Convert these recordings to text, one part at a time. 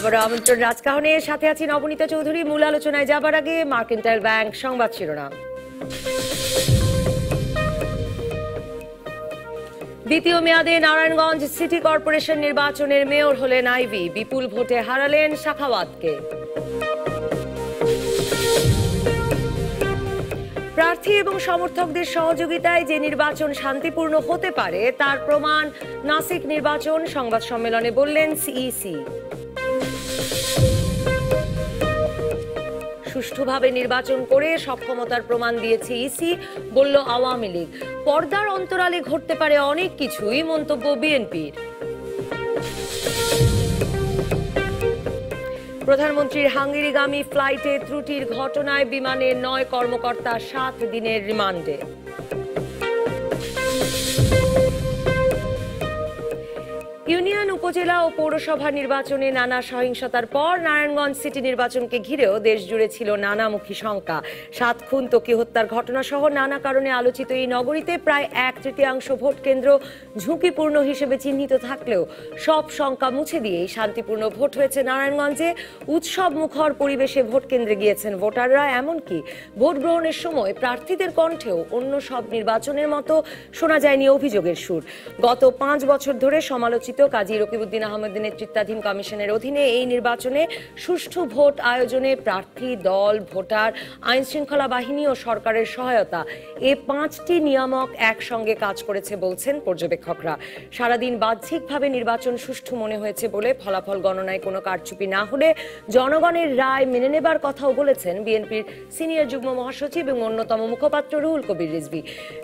আবারও আমন্ত্রণ রাজকাহনে সাথে আছি নবনীতা চৌধুরী মূল আলোচনায় যাবার আগে মার্কেন্টাইল ব্যাংক সংবাদ শিরোনাম দ্বিতীয় মেয়াদে নারায়ণগঞ্জ সিটি কর্পোরেশন নির্বাচনের মেয়র হলেন আইভি বিপুল ভোটে হারালেন শাখাওয়াতকে প্রার্থী এবং সমর্থকদের সহযোগিতায় যে নির্বাচন শান্তিপূর্ণ হতে পারে তার প্রমাণ নাসিক নির্বাচন সংবাদ সম্মেলনে বললেন সিইসি সুষ্ঠুভাবে নির্বাচন করে সক্ষমতার প্রমাণ দিয়েছে ইসি বলল আওয়ামী লীগ পর্দার অন্তরালে ঘটতে পারে অনেক কিছুই মন্তব্য বিএনপির প্রধানমন্ত্রীর হাঙ্গেরিগামী ফ্লাইটে ত্রুটির ঘটনায় বিমানের নয় কর্মকর্তা সাত দিনের রিমান্ডে ইউনিয়ন উপজেলা ও পৌরসভা নির্বাচনে নানা সহিংসতার পর নারায়ণগঞ্জ সিটি নির্বাচনকে ঘিরেও দেশ জুড়ে ছিল নানামুখী শঙ্কা সাত খুন তকি হত্যার সহ নানা কারণে আলোচিত এই নগরীতে প্রায় এক তৃতীয়াংশ ভোট কেন্দ্র ঝুঁকিপূর্ণ হিসেবে চিহ্নিত থাকলেও সব শঙ্কা মুছে দিয়েই শান্তিপূর্ণ ভোট হয়েছে নারায়ণগঞ্জে উৎসব মুখর পরিবেশে ভোট কেন্দ্রে গিয়েছেন ভোটাররা এমনকি ভোট গ্রহণের সময় প্রার্থীদের কণ্ঠেও অন্য সব নির্বাচনের মতো শোনা যায়নি অভিযোগের সুর গত পাঁচ বছর ধরে সমালোচিত কাজী রকিবউদ্দিন আহমেদ নেতৃত্বাধীন কমিশনের অধীনে এই নির্বাচনে সুষ্ঠু ভোট আয়োজনে প্রার্থী দল ভোটার আইন শৃঙ্খলা বাহিনী ও সরকারের সহায়তা এ পাঁচটি নিয়ামক একসঙ্গে কাজ করেছে বলছেন পর্যবেক্ষকরা সারাদিন বাহ্যিকভাবে নির্বাচন সুষ্ঠু মনে হয়েছে বলে ফলাফল গণনায় কোনো কারচুপি না হলে জনগণের রায় মেনে নেবার কথাও বলেছেন বিএনপির সিনিয়র যুগ্ম মহাসচিব এবং অন্যতম মুখপাত্র রুহুল কবির রিজবি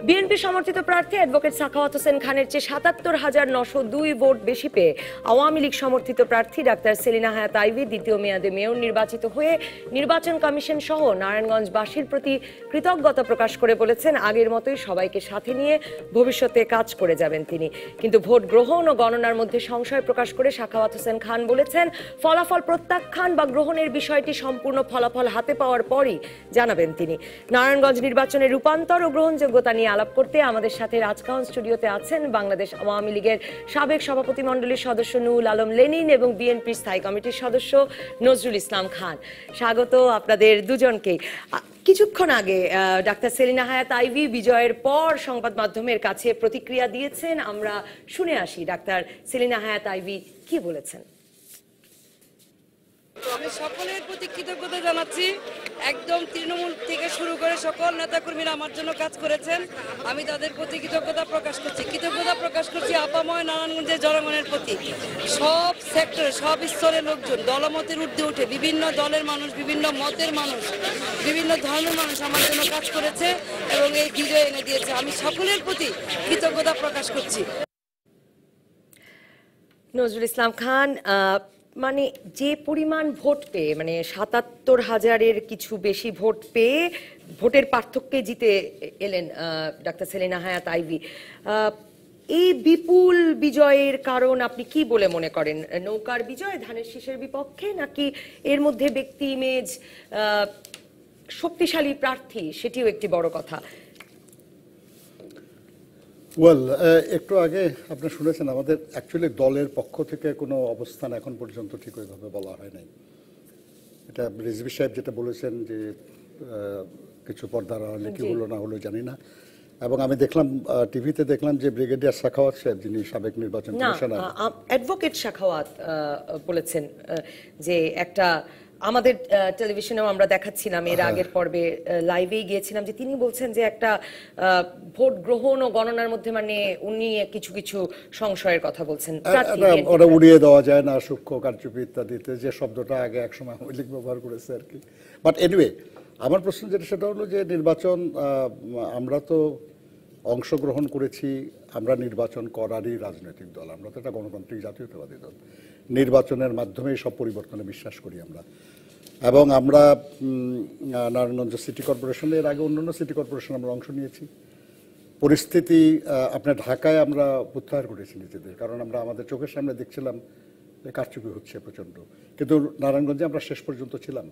বিএনপি সমর্থিত প্রার্থী অ্যাডভোকেট সাখাওয়াত হোসেন খানের চেয়ে সাতাত্তর হাজার নশো দুই ভোট বেশি পেয়ে আওয়ামী লীগ সমর্থিত প্রার্থী ডাক্তার সেলিনা হায়াত আইভি দ্বিতীয় মেয়াদে মেয়র নির্বাচিত হয়ে নির্বাচন কমিশন সহ নারায়ণগঞ্জবাসীর প্রতি কৃতজ্ঞতা প্রকাশ করে বলেছেন আগের মতোই সবাইকে সাথে নিয়ে ভবিষ্যতে কাজ করে যাবেন তিনি কিন্তু ভোট গ্রহণ ও গণনার মধ্যে সংশয় প্রকাশ করে শাখাওয়াত হোসেন খান বলেছেন ফলাফল প্রত্যাখ্যান বা গ্রহণের বিষয়টি সম্পূর্ণ ফলাফল হাতে পাওয়ার পরই জানাবেন তিনি নারায়ণগঞ্জ নির্বাচনের রূপান্তর ও গ্রহণযোগ্যতা নিয়ে আলাপ করতে আমাদের সাথে রাজকাউন স্টুডিওতে আছেন বাংলাদেশ আওয়ামী লীগের সাবেক সভাপতি মন্ডলীর সদস্য নুল আলম লেনিন এবং বিএনপি স্থায়ী কমিটির সদস্য নজরুল ইসলাম খান স্বাগত আপনাদের দুজনকেই কিছুক্ষণ আগে ডাক্তার সেলিনা হায়াত আইভি বিজয়ের পর সংবাদ মাধ্যমের কাছে প্রতিক্রিয়া দিয়েছেন আমরা শুনে আসি ডাক্তার সেলিনা হায়াত আইভি কি বলেছেন আমি সকলের প্রতি কৃতজ্ঞতা জানাচ্ছি একদম তৃণমূল থেকে শুরু করে সকল নেতাকর্মীরা আমার জন্য কাজ করেছেন আমি তাদের প্রতি কৃতজ্ঞতা প্রকাশ আপাময় নারায়ণগঞ্জের জনগণের প্রতি সব সেক্টরে সব স্তরের লোকজন দলমতের ঊর্ধ্বে উঠে বিভিন্ন দলের মানুষ বিভিন্ন মতের মানুষ বিভিন্ন ধর্মের মানুষ আমার জন্য কাজ করেছে এবং এই বিজয় এনে দিয়েছে আমি সকলের প্রতি কৃতজ্ঞতা প্রকাশ করছি নজরুল ইসলাম খান মানে যে পরিমাণ ভোট পেয়ে মানে সাতাত্তর হাজারের কিছু বেশি ভোট পেয়ে ভোটের পার্থক্যে জিতে এলেন ডাক্তার সেলিনা হায়াত আইভি এই বিপুল বিজয়ের কারণ আপনি কি বলে মনে করেন নৌকার বিজয় ধানের শীষের বিপক্ষে নাকি এর মধ্যে ব্যক্তি ইমেজ শক্তিশালী প্রার্থী সেটিও একটি বড় কথা ওয়েল একটু আগে আপনি শুনেছেন আমাদের অ্যাকচুয়ালি দলের পক্ষ থেকে কোনো অবস্থান এখন পর্যন্ত ঠিক ওইভাবে বলা হয় নাই এটা রিজভি সাহেব যেটা বলেছেন যে কিছু পর্দার কি হলো না হলো জানি না এবং আমি দেখলাম টিভিতে দেখলাম যে ব্রিগেডিয়ার শাখাওয়াত সাহেব যিনি সাবেক নির্বাচন কমিশনার অ্যাডভোকেট শাখাওয়াত বলেছেন যে একটা আমাদের টেলিভিশনেও আমরা দেখাচ্ছিলাম এর আগের পর্বে লাইভেই গিয়েছিলাম যে তিনি বলছেন যে একটা ভোট গ্রহণ ও গণনার মধ্যে মানে উনি কিছু কিছু সংশয়ের কথা বলছেন ওরা উড়িয়ে দেওয়া যায় না সূক্ষ্ম কারচুপি ইত্যাদিতে যে শব্দটা আগে একসময় মৌলিক ব্যবহার করেছে আর কি বাট এনিওয়ে আমার প্রশ্ন যেটা সেটা হলো যে নির্বাচন আমরা তো অংশগ্রহণ করেছি আমরা নির্বাচন করারই রাজনৈতিক দল আমরা তো একটা গণতান্ত্রিক জাতীয়তাবাদী দল নির্বাচনের মাধ্যমে সব পরিবর্তনে বিশ্বাস করি আমরা এবং আমরা নারায়ণগঞ্জ সিটি কর্পোরেশনের আগে অন্যান্য সিটি কর্পোরেশন আমরা অংশ নিয়েছি পরিস্থিতি আপনার ঢাকায় আমরা প্রত্যাহার করেছি নিজেদের কারণ আমরা আমাদের চোখের সামনে দেখছিলাম কারচুপি হচ্ছে প্রচণ্ড কিন্তু নারায়ণগঞ্জে আমরা শেষ পর্যন্ত ছিলাম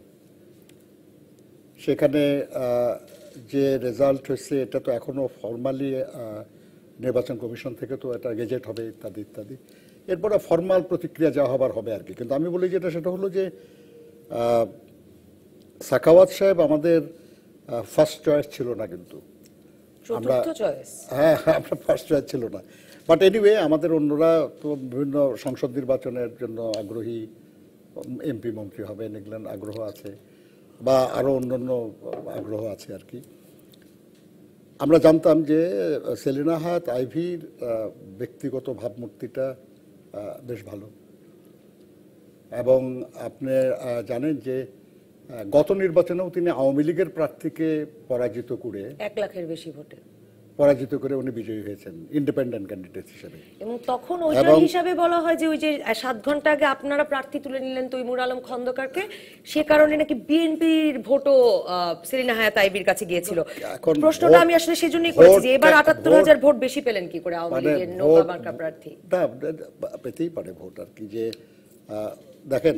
সেখানে যে রেজাল্ট হয়েছে এটা তো এখনও ফর্মালি নির্বাচন কমিশন থেকে তো এটা গেজেট হবে ইত্যাদি ইত্যাদি এরপরে ফর্মাল প্রতিক্রিয়া যা হবার হবে আর কি কিন্তু আমি বলি যেটা সেটা হলো যে সাকাওয়াত সাহেব আমাদের ফার্স্ট চয়েস ছিল না কিন্তু আমরা হ্যাঁ, হ্যাঁ আমরা ফার্স্ট চয়েস ছিল না বাট এনিওয়ে আমাদের অন্যরা তো বিভিন্ন সংসদ নির্বাচনের জন্য আগ্রহী এমপি মন্ত্রী হবেন এগুলোর আগ্রহ আছে বা আরও অন্যান্য আগ্রহ আছে আর কি আমরা জানতাম যে সেলিনা হায়াত আইভির ব্যক্তিগত ভাবমূর্তিটা বেশ ভালো এবং আপনি জানেন যে গত নির্বাচনেও তিনি আওয়ামী লীগের প্রার্থীকে পরাজিত করে এক লাখের বেশি ভোটে পরাজিত করে উনি বিজয়ী হয়েছেন ইন্ডিপেন্ডেন্ট ক্যান্ডিডেট হিসেবে এবং তখন ওইটার হিসাবে বলা হয় যে ওই যে সাত ঘন্টা আগে আপনারা প্রার্থী তুলে নিলেন তৈমুর আলম খন্দকারকে সে কারণে নাকি বিএনপির ভোটও সেলিনা হায়াত আইবির কাছে গিয়েছিল প্রশ্নটা আমি আসলে সেজন্যই করেছি যে এবার আটাত্তর হাজার ভোট বেশি পেলেন কি করে আওয়ামী মানে লীগের নৌকা মার্কা প্রার্থী না পেতেই পারে ভোট আর কি যে দেখেন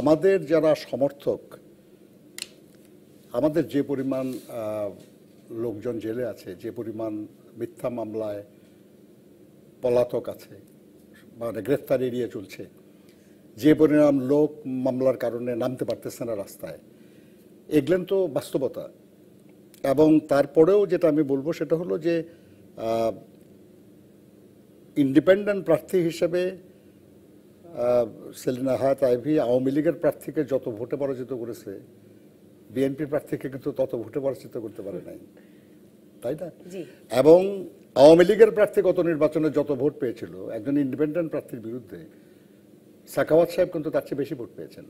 আমাদের যারা সমর্থক আমাদের যে পরিমাণ লোকজন জেলে আছে যে পরিমাণ মিথ্যা মামলায় পলাতক আছে মানে গ্রেফতার এড়িয়ে চলছে যে পরিমাণ লোক মামলার কারণে নামতে পারতেছে না রাস্তায় এগুলেন তো বাস্তবতা এবং তারপরেও যেটা আমি বলবো সেটা হলো যে ইন্ডিপেন্ডেন্ট প্রার্থী হিসেবে সেলিনা হায়াত আইভি আওয়ামী লীগের প্রার্থীকে যত ভোটে পরাজিত করেছে বিএনপি প্রার্থীকে কিন্তু তত ভোটে পরাজিত করতে পারে নাই তাই না এবং আওয়ামী লীগের প্রার্থী গত নির্বাচনে যত ভোট পেয়েছিল একজন ইন্ডিপেন্ডেন্ট প্রার্থীর বিরুদ্ধে সাখাওয়াত সাহেব কিন্তু তার চেয়ে বেশি ভোট পেয়েছেন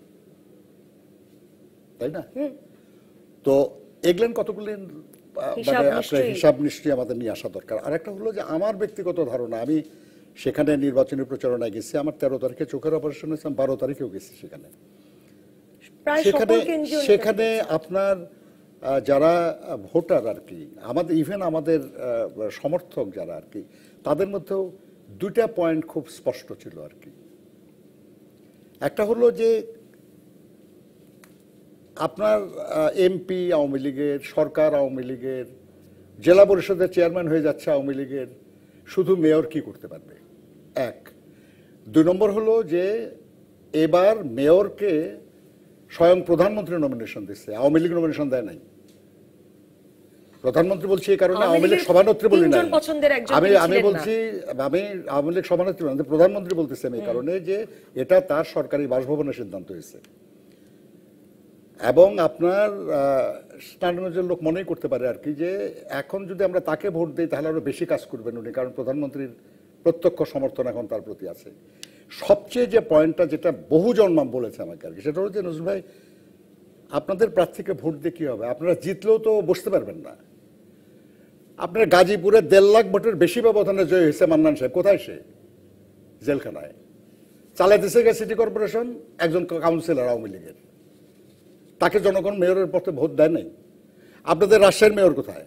তাই না তো এগলেন কতগুলি মানে হিসাব নিশ্চয়ই আমাদের নিয়ে আসা দরকার আরেকটা হলো যে আমার ব্যক্তিগত ধারণা আমি সেখানে নির্বাচনী প্রচারণায় গেছি আমার তেরো তারিখে চোখের অপারেশন হয়েছে বারো তারিখেও গেছি সেখানে সেখানে আপনার যারা ভোটার আর কি আমাদের ইভেন আমাদের সমর্থক যারা আর কি তাদের মধ্যেও দুইটা পয়েন্ট খুব স্পষ্ট ছিল আর কি একটা হলো যে আপনার এমপি আওয়ামী লীগের সরকার আওয়ামী লীগের জেলা পরিষদের চেয়ারম্যান হয়ে যাচ্ছে আওয়ামী লীগের শুধু মেয়র কি করতে পারবে এক দুই নম্বর হলো যে এবার মেয়রকে স্বয়ং প্রধানমন্ত্রী নমিনেশন দিচ্ছে আওয়ামী লীগ নমিনেশন দেয় নাই প্রধানমন্ত্রী বলছি এই কারণে আওয়ামী লীগ সভানেত্রী বলি না আমি আমি বলছি আমি আওয়ামী লীগ সভানেত্রী বলি প্রধানমন্ত্রী বলতেছে আমি এই কারণে যে এটা তার সরকারি বাসভবনের সিদ্ধান্ত হয়েছে এবং আপনার স্ট্যান্ডার্ডের লোক মনেই করতে পারে আর কি যে এখন যদি আমরা তাকে ভোট দিই তাহলে আরো বেশি কাজ করবেন উনি কারণ প্রধানমন্ত্রীর প্রত্যক্ষ সমর্থন এখন তার প্রতি আছে সবচেয়ে যে পয়েন্টটা যেটা বহুজন বলেছে আমাকে আর কি সেটা হলো যে নজরুল ভাই আপনাদের প্রার্থীকে ভোট দিয়ে কী হবে আপনারা জিতলেও তো বসতে পারবেন না আপনার গাজীপুরে দেড় লাখ ভোটের বেশি ব্যবধানে জয় হয়েছে মান্নান সাহেব কোথায় সে জেলখানায় চালাই দিছে গে সিটি কর্পোরেশন একজন কাউন্সিলর আওয়ামী লীগের তাকে জনগণ মেয়রের পথে ভোট দেয় নাই আপনাদের রাজশাহীর মেয়র কোথায়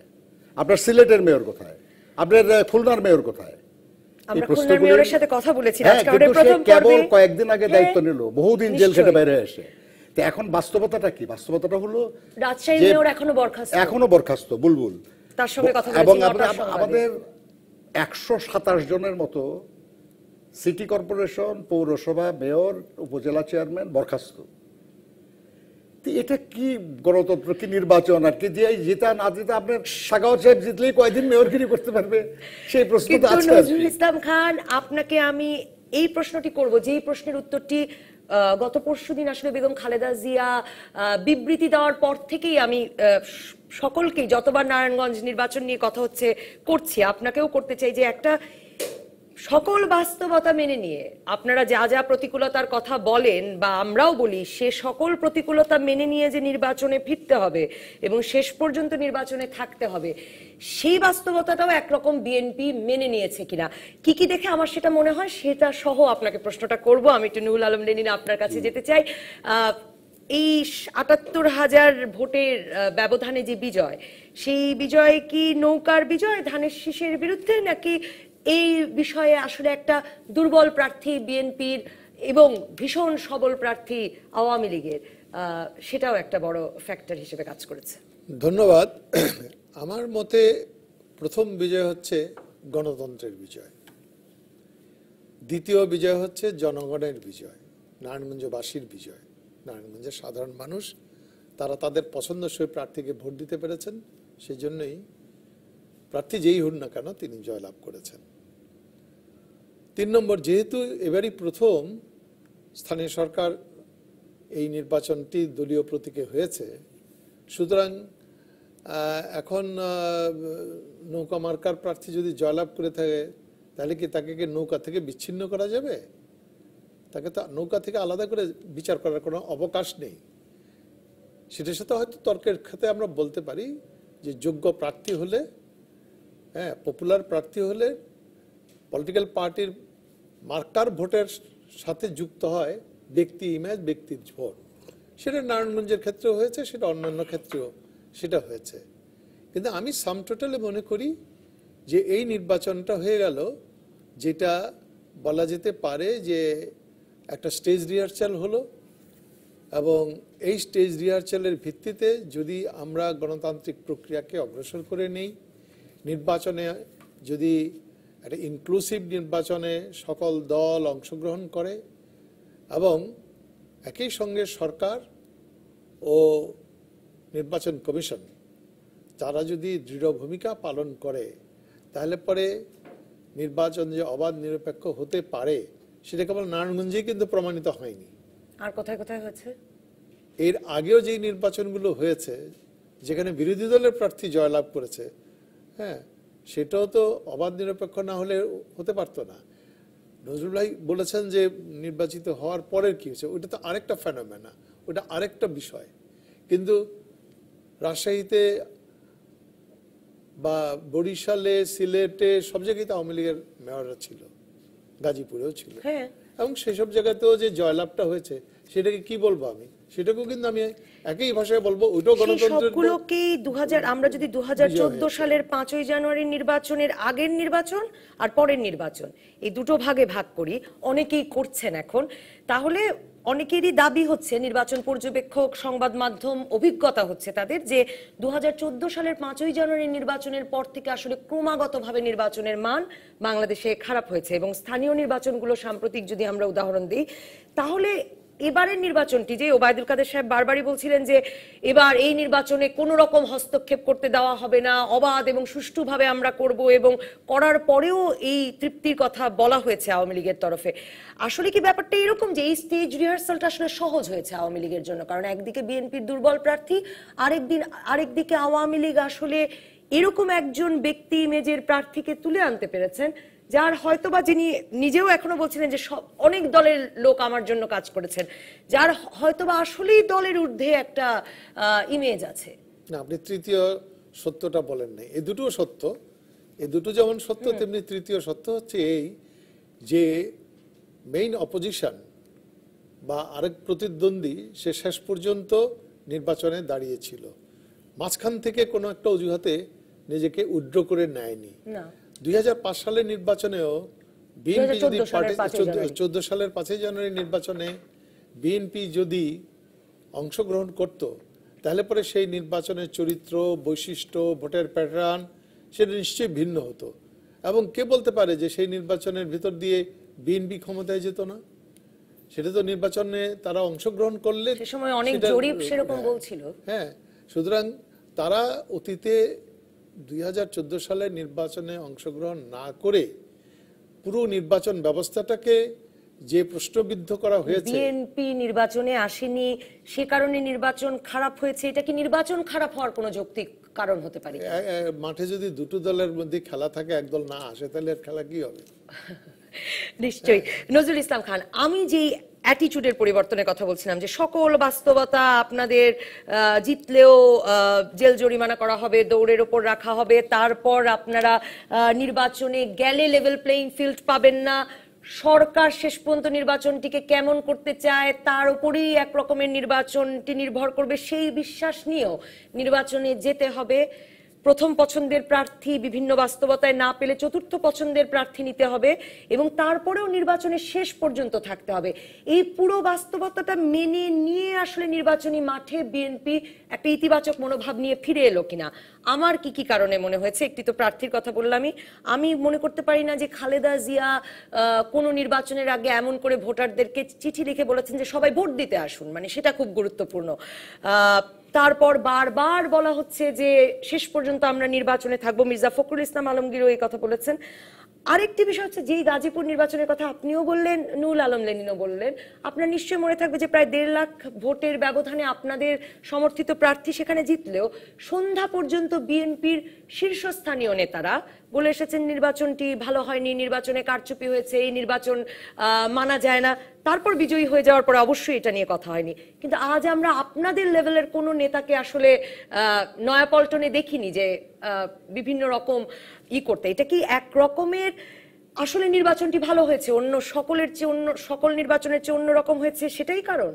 আপনার সিলেটের মেয়র কোথায় আপনার খুলনার মেয়র কোথায় হ্যাঁ, কয়েকদিন আগে হ্যাঁ, দায়িত্ব নিল বহুদিন জেল খেটে বাইরে এসে এখন বাস্তবতাটা কি বাস্তবতাটা হলো এখনো বরখাস্ত এখনো বরখাস্ত বুলবুল তার কথা এবং আমাদের একশো সাতাশ জনের মতো সিটি কর্পোরেশন পৌরসভা মেয়র উপজেলা চেয়ারম্যান বরখাস্ত এটা কি গণতন্ত্র কি নির্বাচন আর কি যে জেতা না জেতা আপনার সাগাও সাহেব জিতলেই কয়দিন মেয়রগিরি করতে পারবে সেই প্রশ্ন তো আছে নজরুল ইসলাম খান আপনাকে আমি এই প্রশ্নটি করব যেই প্রশ্নের উত্তরটি গত পরশু দিন আসলে বেগম খালেদা জিয়া বিবৃতি দেওয়ার পর থেকেই আমি সকলকেই যতবার নারায়ণগঞ্জ নির্বাচন নিয়ে কথা হচ্ছে করছি আপনাকেও করতে চাই যে একটা সকল বাস্তবতা মেনে নিয়ে আপনারা যা যা প্রতিকূলতার কথা বলেন বা আমরাও বলি সে সকল প্রতিকূলতা মেনে নিয়ে যে নির্বাচনে ফিরতে হবে এবং শেষ পর্যন্ত নির্বাচনে থাকতে হবে সেই বাস্তবতাটাও একরকম বিএনপি মেনে নিয়েছে কিনা কি কি দেখে আমার সেটা মনে হয় সেটা সহ আপনাকে প্রশ্নটা করব আমি একটু নুরুল আলম লেনিন আপনার কাছে যেতে চাই এই আটাত্তর হাজার ভোটের ব্যবধানে যে বিজয় সেই বিজয় কি নৌকার বিজয় ধানের শীষের বিরুদ্ধে নাকি এই বিষয়ে আসলে একটা দুর্বল প্রার্থী বিএনপির এবং ভীষণ সবল প্রার্থী আওয়ামী লীগের সেটাও একটা বড় ফ্যাক্টর হিসেবে কাজ করেছে ধন্যবাদ আমার মতে প্রথম বিজয় হচ্ছে গণতন্ত্রের বিজয় দ্বিতীয় বিজয় হচ্ছে জনগণের বিজয় নারায়ণগঞ্জবাসীর বিজয় নারায়ণগঞ্জের সাধারণ মানুষ তারা তাদের পছন্দসই প্রার্থীকে ভোট দিতে পেরেছেন সেই জন্যই প্রার্থী যেই হন না কেন তিনি জয়লাভ করেছেন তিন নম্বর যেহেতু এবারই প্রথম স্থানীয় সরকার এই নির্বাচনটি দলীয় প্রতীকে হয়েছে সুতরাং এখন নৌকা মার্কার প্রার্থী যদি জয়লাভ করে থাকে তাহলে কি তাকে কি নৌকা থেকে বিচ্ছিন্ন করা যাবে তাকে তো নৌকা থেকে আলাদা করে বিচার করার কোনো অবকাশ নেই সেটার সাথে হয়তো তর্কের ক্ষেত্রে আমরা বলতে পারি যে যোগ্য প্রার্থী হলে হ্যাঁ পপুলার প্রার্থী হলে পলিটিক্যাল পার্টির মার্কার ভোটের সাথে যুক্ত হয় ব্যক্তি ইমেজ ব্যক্তির ভোট সেটা নারায়ণগঞ্জের ক্ষেত্রেও হয়েছে সেটা অন্যান্য ক্ষেত্রেও সেটা হয়েছে কিন্তু আমি সামটোটালে মনে করি যে এই নির্বাচনটা হয়ে গেল যেটা বলা যেতে পারে যে একটা স্টেজ রিহার্সাল হলো এবং এই স্টেজ রিহার্সালের ভিত্তিতে যদি আমরা গণতান্ত্রিক প্রক্রিয়াকে অগ্রসর করে নেই নির্বাচনে যদি একটা ইনক্লুসিভ নির্বাচনে সকল দল অংশগ্রহণ করে এবং একই সঙ্গে সরকার ও নির্বাচন কমিশন তারা যদি দৃঢ় ভূমিকা পালন করে তাহলে পরে নির্বাচন যে অবাধ নিরপেক্ষ হতে পারে সেটা কেবল নারায়ণগঞ্জে কিন্তু প্রমাণিত হয়নি আর কোথায় কোথায় হয়েছে এর আগেও যে নির্বাচনগুলো হয়েছে যেখানে বিরোধী দলের প্রার্থী জয়লাভ করেছে হ্যাঁ সেটাও তো অবাধ নিরপেক্ষ না হলে হতে পারতো না নজরুল ভাই বলেছেন যে নির্বাচিত হওয়ার পরের কি হয়েছে ওটা তো আরেকটা ফ্যানোমেনা ওটা আরেকটা বিষয় কিন্তু রাজশাহীতে বা বরিশালে সিলেটে সব জায়গায় তো আওয়ামী লীগের মেয়ররা ছিল গাজীপুরেও ছিল হ্যাঁ। এবং সেসব জায়গাতেও যে জয়লাভটা হয়েছে সেটাকে কি বলবো আমি সেটাকেও কিন্তু আমি একই ভাষায় বলবো ওইটাও গণতন্ত্র সবগুলোকেই দু আমরা যদি দু সালের পাঁচই জানুয়ারির নির্বাচনের আগের নির্বাচন আর পরের নির্বাচন এই দুটো ভাগে ভাগ করি অনেকেই করছেন এখন তাহলে অনেকেরই দাবি হচ্ছে নির্বাচন পর্যবেক্ষক সংবাদ মাধ্যম অভিজ্ঞতা হচ্ছে তাদের যে দু সালের পাঁচই জানুয়ারি নির্বাচনের পর থেকে আসলে ক্রমাগতভাবে নির্বাচনের মান বাংলাদেশে খারাপ হয়েছে এবং স্থানীয় নির্বাচনগুলো সাম্প্রতিক যদি আমরা উদাহরণ দিই তাহলে এবারের নির্বাচনটি যে ওবায়দুল কাদের সাহেব বারবারই বলছিলেন যে এবার এই নির্বাচনে কোনো রকম হস্তক্ষেপ করতে দেওয়া হবে না অবাধ এবং সুষ্ঠুভাবে আমরা করব এবং করার পরেও এই তৃপ্তির কথা বলা হয়েছে আওয়ামী লীগের তরফে আসলে কি ব্যাপারটা এরকম যে এই স্টেজ রিহার্সালটা আসলে সহজ হয়েছে আওয়ামী লীগের জন্য কারণ একদিকে বিএনপির দুর্বল প্রার্থী আরেকদিন আরেকদিকে আওয়ামী লীগ আসলে এরকম একজন ব্যক্তি ইমেজের প্রার্থীকে তুলে আনতে পেরেছেন যার হয়তো বা যিনি নিজেও এখনো বলছিলেন যে সব অনেক দলের লোক আমার জন্য কাজ করেছেন যার হয়তো বা আসলেই দলের ঊর্ধ্বে একটা ইমেজ আছে না আপনি তৃতীয় সত্যটা বলেন নাই এ দুটো সত্য এ দুটো যেমন সত্য তেমনি তৃতীয় সত্য হচ্ছে এই যে মেইন অপোজিশন বা আরেক প্রতিদ্বন্দ্বী সে শেষ পর্যন্ত নির্বাচনে দাঁড়িয়েছিল মাঝখান থেকে কোনো একটা অজুহাতে নিজেকে উড্র করে নেয়নি দুই সালের নির্বাচনেও বিএনপি যদি চোদ্দ সালের পাঁচই জানুয়ারি নির্বাচনে বিএনপি যদি অংশগ্রহণ করত তাহলে পরে সেই নির্বাচনের চরিত্র বৈশিষ্ট্য ভোটের প্যাটার্ন সেটা নিশ্চয়ই ভিন্ন হতো এবং কে বলতে পারে যে সেই নির্বাচনের ভিতর দিয়ে বিএনপি ক্ষমতায় যেত না সেটা তো নির্বাচনে তারা অংশগ্রহণ করলে সময় অনেক জরিপ সেরকম বলছিল হ্যাঁ, হ্যাঁ। সুতরাং তারা অতীতে দুই সালে নির্বাচনে অংশগ্রহণ না করে পুরো নির্বাচন ব্যবস্থাটাকে যে প্রশ্নবিদ্ধ করা হয়েছে বিএনপি নির্বাচনে আসেনি সে কারণে নির্বাচন খারাপ হয়েছে এটা কি নির্বাচন খারাপ হওয়ার কোনো যৌক্তিক কারণ হতে পারে মাঠে যদি দুটো দলের মধ্যে খেলা থাকে একদল না আসে তাহলে খেলা কি হবে নিশ্চয়ই নজরুল ইসলাম খান আমি যেই অ্যাটিচিউডের পরিবর্তনের কথা বলছিলাম যে সকল বাস্তবতা আপনাদের জিতলেও জেল জরিমানা করা হবে দৌড়ের ওপর রাখা হবে তারপর আপনারা নির্বাচনে গেলে লেভেল প্লেইং ফিল্ড পাবেন না সরকার শেষ পর্যন্ত নির্বাচনটিকে কেমন করতে চায় তার উপরেই এক রকমের নির্বাচনটি নির্ভর করবে সেই বিশ্বাস নিয়েও নির্বাচনে যেতে হবে প্রথম পছন্দের প্রার্থী বিভিন্ন বাস্তবতায় না পেলে চতুর্থ পছন্দের প্রার্থী নিতে হবে এবং তারপরেও নির্বাচনের শেষ পর্যন্ত থাকতে হবে এই পুরো বাস্তবতাটা মেনে নিয়ে আসলে নির্বাচনী মাঠে বিএনপি একটা ইতিবাচক মনোভাব নিয়ে ফিরে এলো কিনা আমার কি কি কারণে মনে হয়েছে একটি তো প্রার্থীর কথা বললামই আমি মনে করতে পারি না যে খালেদা জিয়া কোনো নির্বাচনের আগে এমন করে ভোটারদেরকে চিঠি লিখে বলেছেন যে সবাই ভোট দিতে আসুন মানে সেটা খুব গুরুত্বপূর্ণ তারপর বারবার বলা হচ্ছে যে শেষ পর্যন্ত আমরা নির্বাচনে থাকবো মির্জা ফখরুল ইসলাম আলমগীরও এই কথা বলেছেন আরেকটি বিষয় হচ্ছে যেই গাজীপুর নির্বাচনের কথা আপনিও বললেন নুল আলম লেনিনও বললেন আপনার নিশ্চয়ই মনে থাকবে যে প্রায় দেড় লাখ ভোটের ব্যবধানে আপনাদের সমর্থিত প্রার্থী সেখানে জিতলেও সন্ধ্যা পর্যন্ত বিএনপির শীর্ষস্থানীয় নেতারা বলে এসেছেন নির্বাচনটি ভালো হয়নি নির্বাচনে কারচুপি হয়েছে এই নির্বাচন মানা যায় না তারপর বিজয়ী হয়ে যাওয়ার পরে অবশ্যই এটা নিয়ে কথা হয়নি কিন্তু আজ আমরা আপনাদের লেভেলের কোনো নেতাকে আসলে নয়াপল্টনে দেখিনি যে বিভিন্ন রকম ই করতে এটা কি এক রকমের আসলে নির্বাচনটি ভালো হয়েছে অন্য সকলের চেয়ে অন্য সকল নির্বাচনের চেয়ে অন্য রকম হয়েছে সেটাই কারণ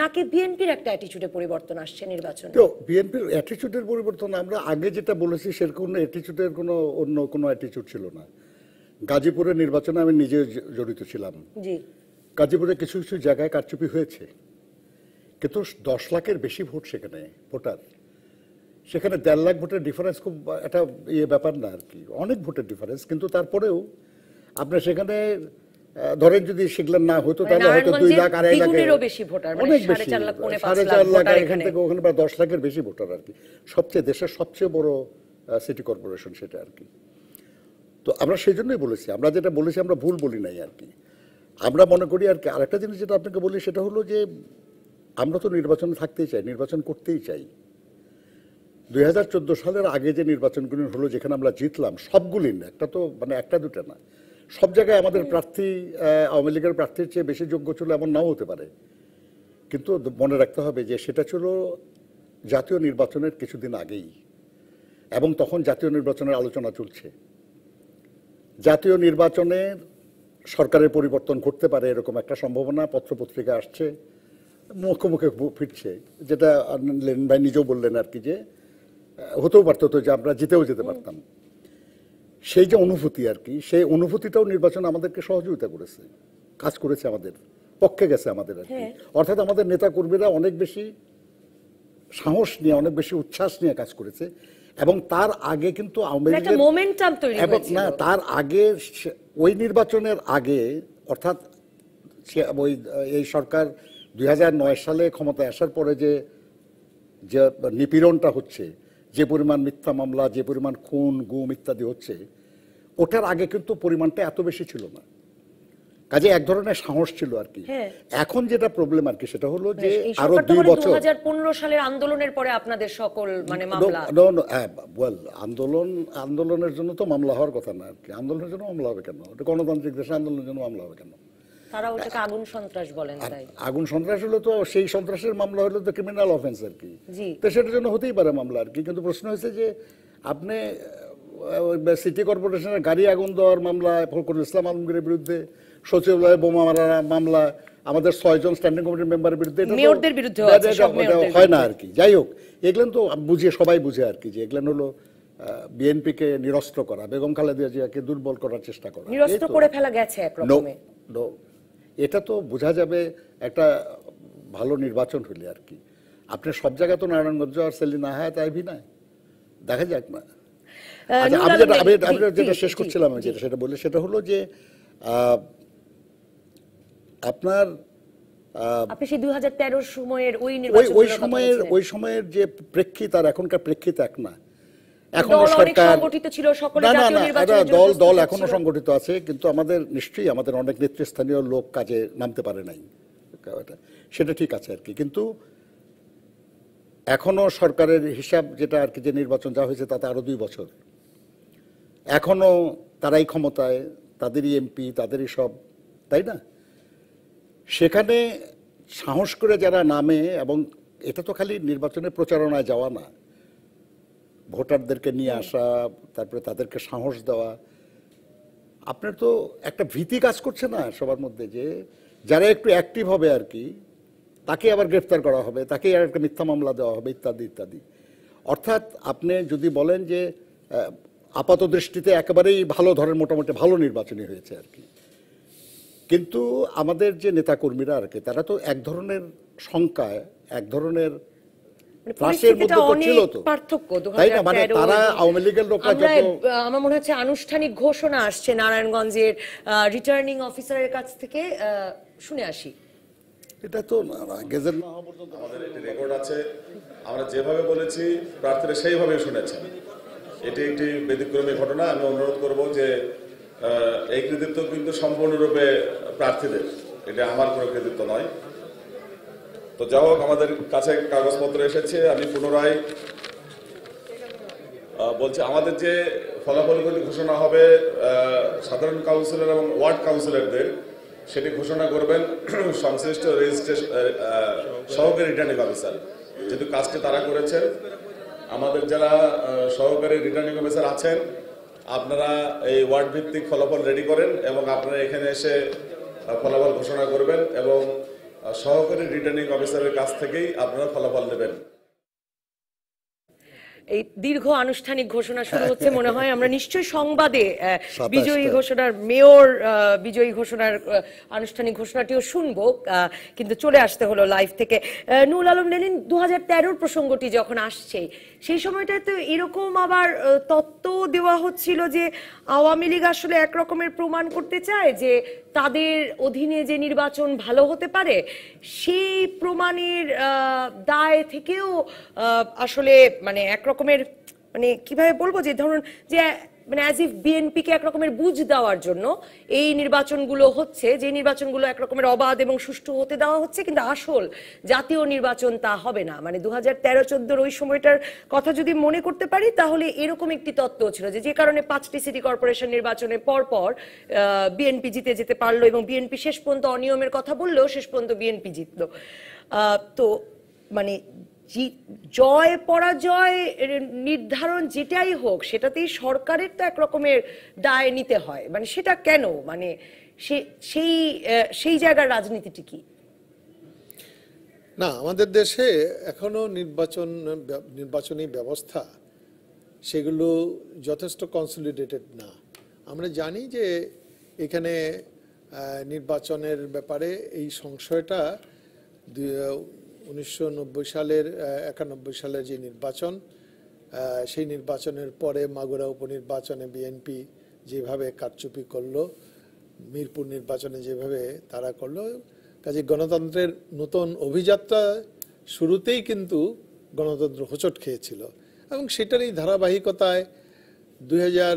নাকি বিএনপির একটা অ্যাটিটিউডে পরিবর্তন আসছে নির্বাচনে তো বিএনপির অ্যাটিটিউডের পরিবর্তন আমরা আগে যেটা বলেছি সেরকম অ্যাটিটিউডের কোনো অন্য কোনো অ্যাটিটিউড ছিল না গাজীপুরের নির্বাচনে আমি নিজে জড়িত ছিলাম জি গাজীপুরে কিছু কিছু জায়গায় কারচুপি হয়েছে কিন্তু দশ লাখের বেশি ভোট সেখানে ভোটার সেখানে দেড় লাখ ভোটের ডিফারেন্স খুব একটা ইয়ে ব্যাপার না আর কি অনেক ভোটের ডিফারেন্স কিন্তু তারপরেও আপনি সেখানে ধরেন যদি সেগুলা না হতো মানে তাহলে হয়তো দুই লাখ আড়াই লাখ মানে অনেক বেশি সাড়ে চার লাখ এখান থেকে ওখানে বা দশ লাখের বেশি ভোটার আর কি সবচেয়ে দেশের সবচেয়ে বড় সিটি কর্পোরেশন সেটা আর কি তো আমরা সেই জন্যই বলেছি আমরা যেটা বলেছি আমরা ভুল বলি নাই আর কি আমরা মনে করি আর কি আরেকটা জিনিস যেটা আপনাকে বলি সেটা হলো যে আমরা তো নির্বাচন থাকতেই চাই নির্বাচন করতেই চাই দুই সালের আগে যে নির্বাচনগুলি হলো যেখানে আমরা জিতলাম সবগুলি না একটা তো মানে একটা দুটা না সব জায়গায় আমাদের প্রার্থী আওয়ামী লীগের প্রার্থীর চেয়ে বেশি যোগ্য ছিল এমন নাও হতে পারে কিন্তু মনে রাখতে হবে যে সেটা ছিল জাতীয় নির্বাচনের কিছুদিন আগেই এবং তখন জাতীয় নির্বাচনের আলোচনা চলছে জাতীয় নির্বাচনে সরকারের পরিবর্তন করতে পারে এরকম একটা সম্ভাবনা পত্রপত্রিকা আসছে মুখোমুখি ফিরছে যেটা লেন ভাই নিজেও বললেন আর কি যে হতেও পারত তো যে আমরা জিতেও যেতে পারতাম সেই যে অনুভূতি আর কি সেই অনুভূতিটাও নির্বাচন আমাদেরকে সহযোগিতা করেছে কাজ করেছে আমাদের পক্ষে গেছে আমাদের আর কি হ্যাঁ। অর্থাৎ আমাদের নেতা কর্মীরা অনেক বেশি সাহস নিয়ে অনেক বেশি উচ্ছ্বাস নিয়ে কাজ করেছে এবং তার আগে কিন্তু মানে না তার আগে ওই নির্বাচনের আগে অর্থাৎ ওই এই সরকার দুই সালে ক্ষমতায় আসার পরে যে যে নিপীড়নটা হচ্ছে যে পরিমাণ মিথ্যা মামলা যে পরিমাণ খুন গুম ইত্যাদি হচ্ছে ওটার আগে কিন্তু পরিমাণটা এত বেশি ছিল না কাজে এক ধরনের সাহস ছিল আর কি হ্যাঁ। এখন যেটা প্রবলেম আর কি সেটা হলো মানে যে আরো দুই মানে বছর পনেরো সালের আন্দোলনের পরে আপনাদের সকল মানে মামলা হ্যাঁ, আন্দোলন আন্দোলনের জন্য তো মামলা হওয়ার কথা না আর কি আন্দোলনের জন্য মামলা হবে কেন গণতান্ত্রিক দেশে আন্দোলনের জন্য মামলা হবে কেন তারা ওটাকে আগুন সন্ত্রাস বলেন তাই আগুন সন্ত্রাস হলো তো সেই সন্ত্রাসের মামলা হলো তো ক্রিমিনাল অফেন্স আর কি তো সেটার জন্য হতেই পারে মামলা আর কি কিন্তু প্রশ্ন হয়েছে যে আপনি সিটি কর্পোরেশনের গাড়ি আগুন দেওয়ার মামলা ফখরুল ইসলাম আলমগীরের বিরুদ্ধে সচিবালয়ে বোমা মারার মামলা আমাদের ছয়জন স্ট্যান্ডিং কমিটির মেম্বারের বিরুদ্ধে মেয়রদের বিরুদ্ধে হয় না আর কি যাই হোক এগুলো তো বুঝিয়ে সবাই বুঝে আর কি যে এগুলো হলো বিএনপিকে নিরস্ত্র করা বেগম খালেদা জিয়াকে দুর্বল করার চেষ্টা করা নিরস্ত্র করে ফেলা গেছে এক এটা তো বোঝা যাবে একটা ভালো নির্বাচন হলে আর কি আপনার সব জায়গায় তো নারায়ণগঞ্জ আর সেলিন আহায়াত আইভি নাই দেখা যাক না আচ্ছা, আমি যেটা শেষ করছিলাম আমি যেটা সেটা বলে সেটা হলো যে আপনার দুই সময়ের ওই ওই সময়ের ওই সময়ের যে প্রেক্ষিত আর এখনকার প্রেক্ষিত এক না এখনো সরকার ছিল দল দল এখনো সংগঠিত আছে কিন্তু আমাদের নিশ্চয়ই আমাদের অনেক নেতৃস্থানীয় লোক কাজে নামতে পারে নাই সেটা ঠিক আছে আর কি কিন্তু এখনো সরকারের হিসাব যেটা আর কি যে নির্বাচন যা হয়েছে তাতে আরো দুই বছর এখনো তারাই ক্ষমতায় তাদেরই এমপি তাদেরই সব তাই না সেখানে সাহস করে যারা নামে এবং এটা তো খালি নির্বাচনের প্রচারণায় যাওয়া না ভোটারদেরকে নিয়ে আসা তারপরে তাদেরকে সাহস দেওয়া আপনার তো একটা ভীতি কাজ করছে না সবার মধ্যে যে যারা একটু অ্যাক্টিভ হবে আর কি তাকে আবার গ্রেফতার করা হবে তাকে আর একটা মিথ্যা মামলা দেওয়া হবে ইত্যাদি ইত্যাদি অর্থাৎ আপনি যদি বলেন যে আপাত দৃষ্টিতে একেবারেই ভালো ধরনের মোটামুটি ভালো নির্বাচনী হয়েছে আর কি কিন্তু আমাদের যে নেতাকর্মীরা আর কি তারা তো এক ধরনের শঙ্কায় এক ধরনের মানে মানে আনুষ্ঠানিক ঘোষণা আসছে নারায়ণগঞ্জের রিটার্নিং অফিসারের কাছ থেকে শুনে আসি এটা তো আমরা যেভাবে বলেছি প্রার্থীরা সেইভাবে শুনেছেন এটি একটি ব্যতিক্রমী ঘটনা আমি অনুরোধ করব যে এই কৃতিত্ব কিন্তু সম্পূর্ণরূপে প্রার্থীদের এটা আমার কোনো কৃতিত্ব নয় তো যা হোক আমাদের কাছে কাগজপত্র এসেছে আমি পুনরায় বলছি আমাদের যে ফলাফলগুলি ঘোষণা হবে সাধারণ কাউন্সিলর এবং ওয়ার্ড কাউন্সিলরদের সেটি ঘোষণা করবেন সংশ্লিষ্ট রেজিস্ট্রেশন সহকারী রিটার্নিং অফিসার যেহেতু কাজটি তারা করেছেন আমাদের যারা সহকারী রিটার্নিং অফিসার আছেন আপনারা এই ওয়ার্ড ভিত্তিক ফলাফল রেডি করেন এবং আপনারা এখানে এসে ফলাফল ঘোষণা করবেন এবং সহকারী রিটার্নিং অফিসারের কাছ থেকেই আপনারা ফলাফল দেবেন এই দীর্ঘ আনুষ্ঠানিক ঘোষণা শুরু হচ্ছে মনে হয় আমরা নিশ্চয়ই সংবাদে বিজয়ী ঘোষণার মেয়র বিজয়ী ঘোষণার আনুষ্ঠানিক ঘোষণাটিও শুনবো কিন্তু চলে আসতে হলো লাইভ থেকে নুল আলম লেনিন দু হাজার প্রসঙ্গটি যখন আসছে সেই সময়টায় তো এরকম আবার তত্ত্ব দেওয়া হচ্ছিল যে আওয়ামী লীগ আসলে একরকমের প্রমাণ করতে চায় যে তাদের অধীনে যে নির্বাচন ভালো হতে পারে সেই প্রমাণের দায় থেকেও আসলে মানে এক রকমের মানে কিভাবে বলবো যে ধরুন যে মানে অ্যাজ ইফ বিএনপিকে একরকমের বুঝ দেওয়ার জন্য এই নির্বাচনগুলো হচ্ছে যে নির্বাচনগুলো একরকমের অবাধ এবং সুষ্ঠু হতে দেওয়া হচ্ছে কিন্তু আসল জাতীয় নির্বাচন তা হবে না মানে দু হাজার তেরো চোদ্দোর ওই সময়টার কথা যদি মনে করতে পারি তাহলে এরকম একটি তত্ত্ব ছিল যে যে কারণে পাঁচটি সিটি কর্পোরেশন নির্বাচনের পরপর বিএনপি জিতে যেতে পারলো এবং বিএনপি শেষ পর্যন্ত অনিয়মের কথা বললেও শেষ পর্যন্ত বিএনপি জিতলো তো মানে জয় পরাজয় নির্ধারণ যেটাই হোক সেটাতেই সরকারের তো এক রকমের দায় নিতে হয় মানে সেটা কেন মানে সেই সেই জায়গার রাজনীতিটি কি না আমাদের দেশে এখনো নির্বাচন নির্বাচনী ব্যবস্থা সেগুলো যথেষ্ট কনসলিডেটেড না আমরা জানি যে এখানে নির্বাচনের ব্যাপারে এই সংশয়টা উনিশশো সালের একানব্বই সালের যে নির্বাচন সেই নির্বাচনের পরে মাগুরা উপনির্বাচনে বিএনপি যেভাবে কারচুপি করলো মিরপুর নির্বাচনে যেভাবে তারা করলো কাজে গণতন্ত্রের নতুন অভিযাত্রা শুরুতেই কিন্তু গণতন্ত্র হোঁচট খেয়েছিল এবং সেটার এই ধারাবাহিকতায় দুই হাজার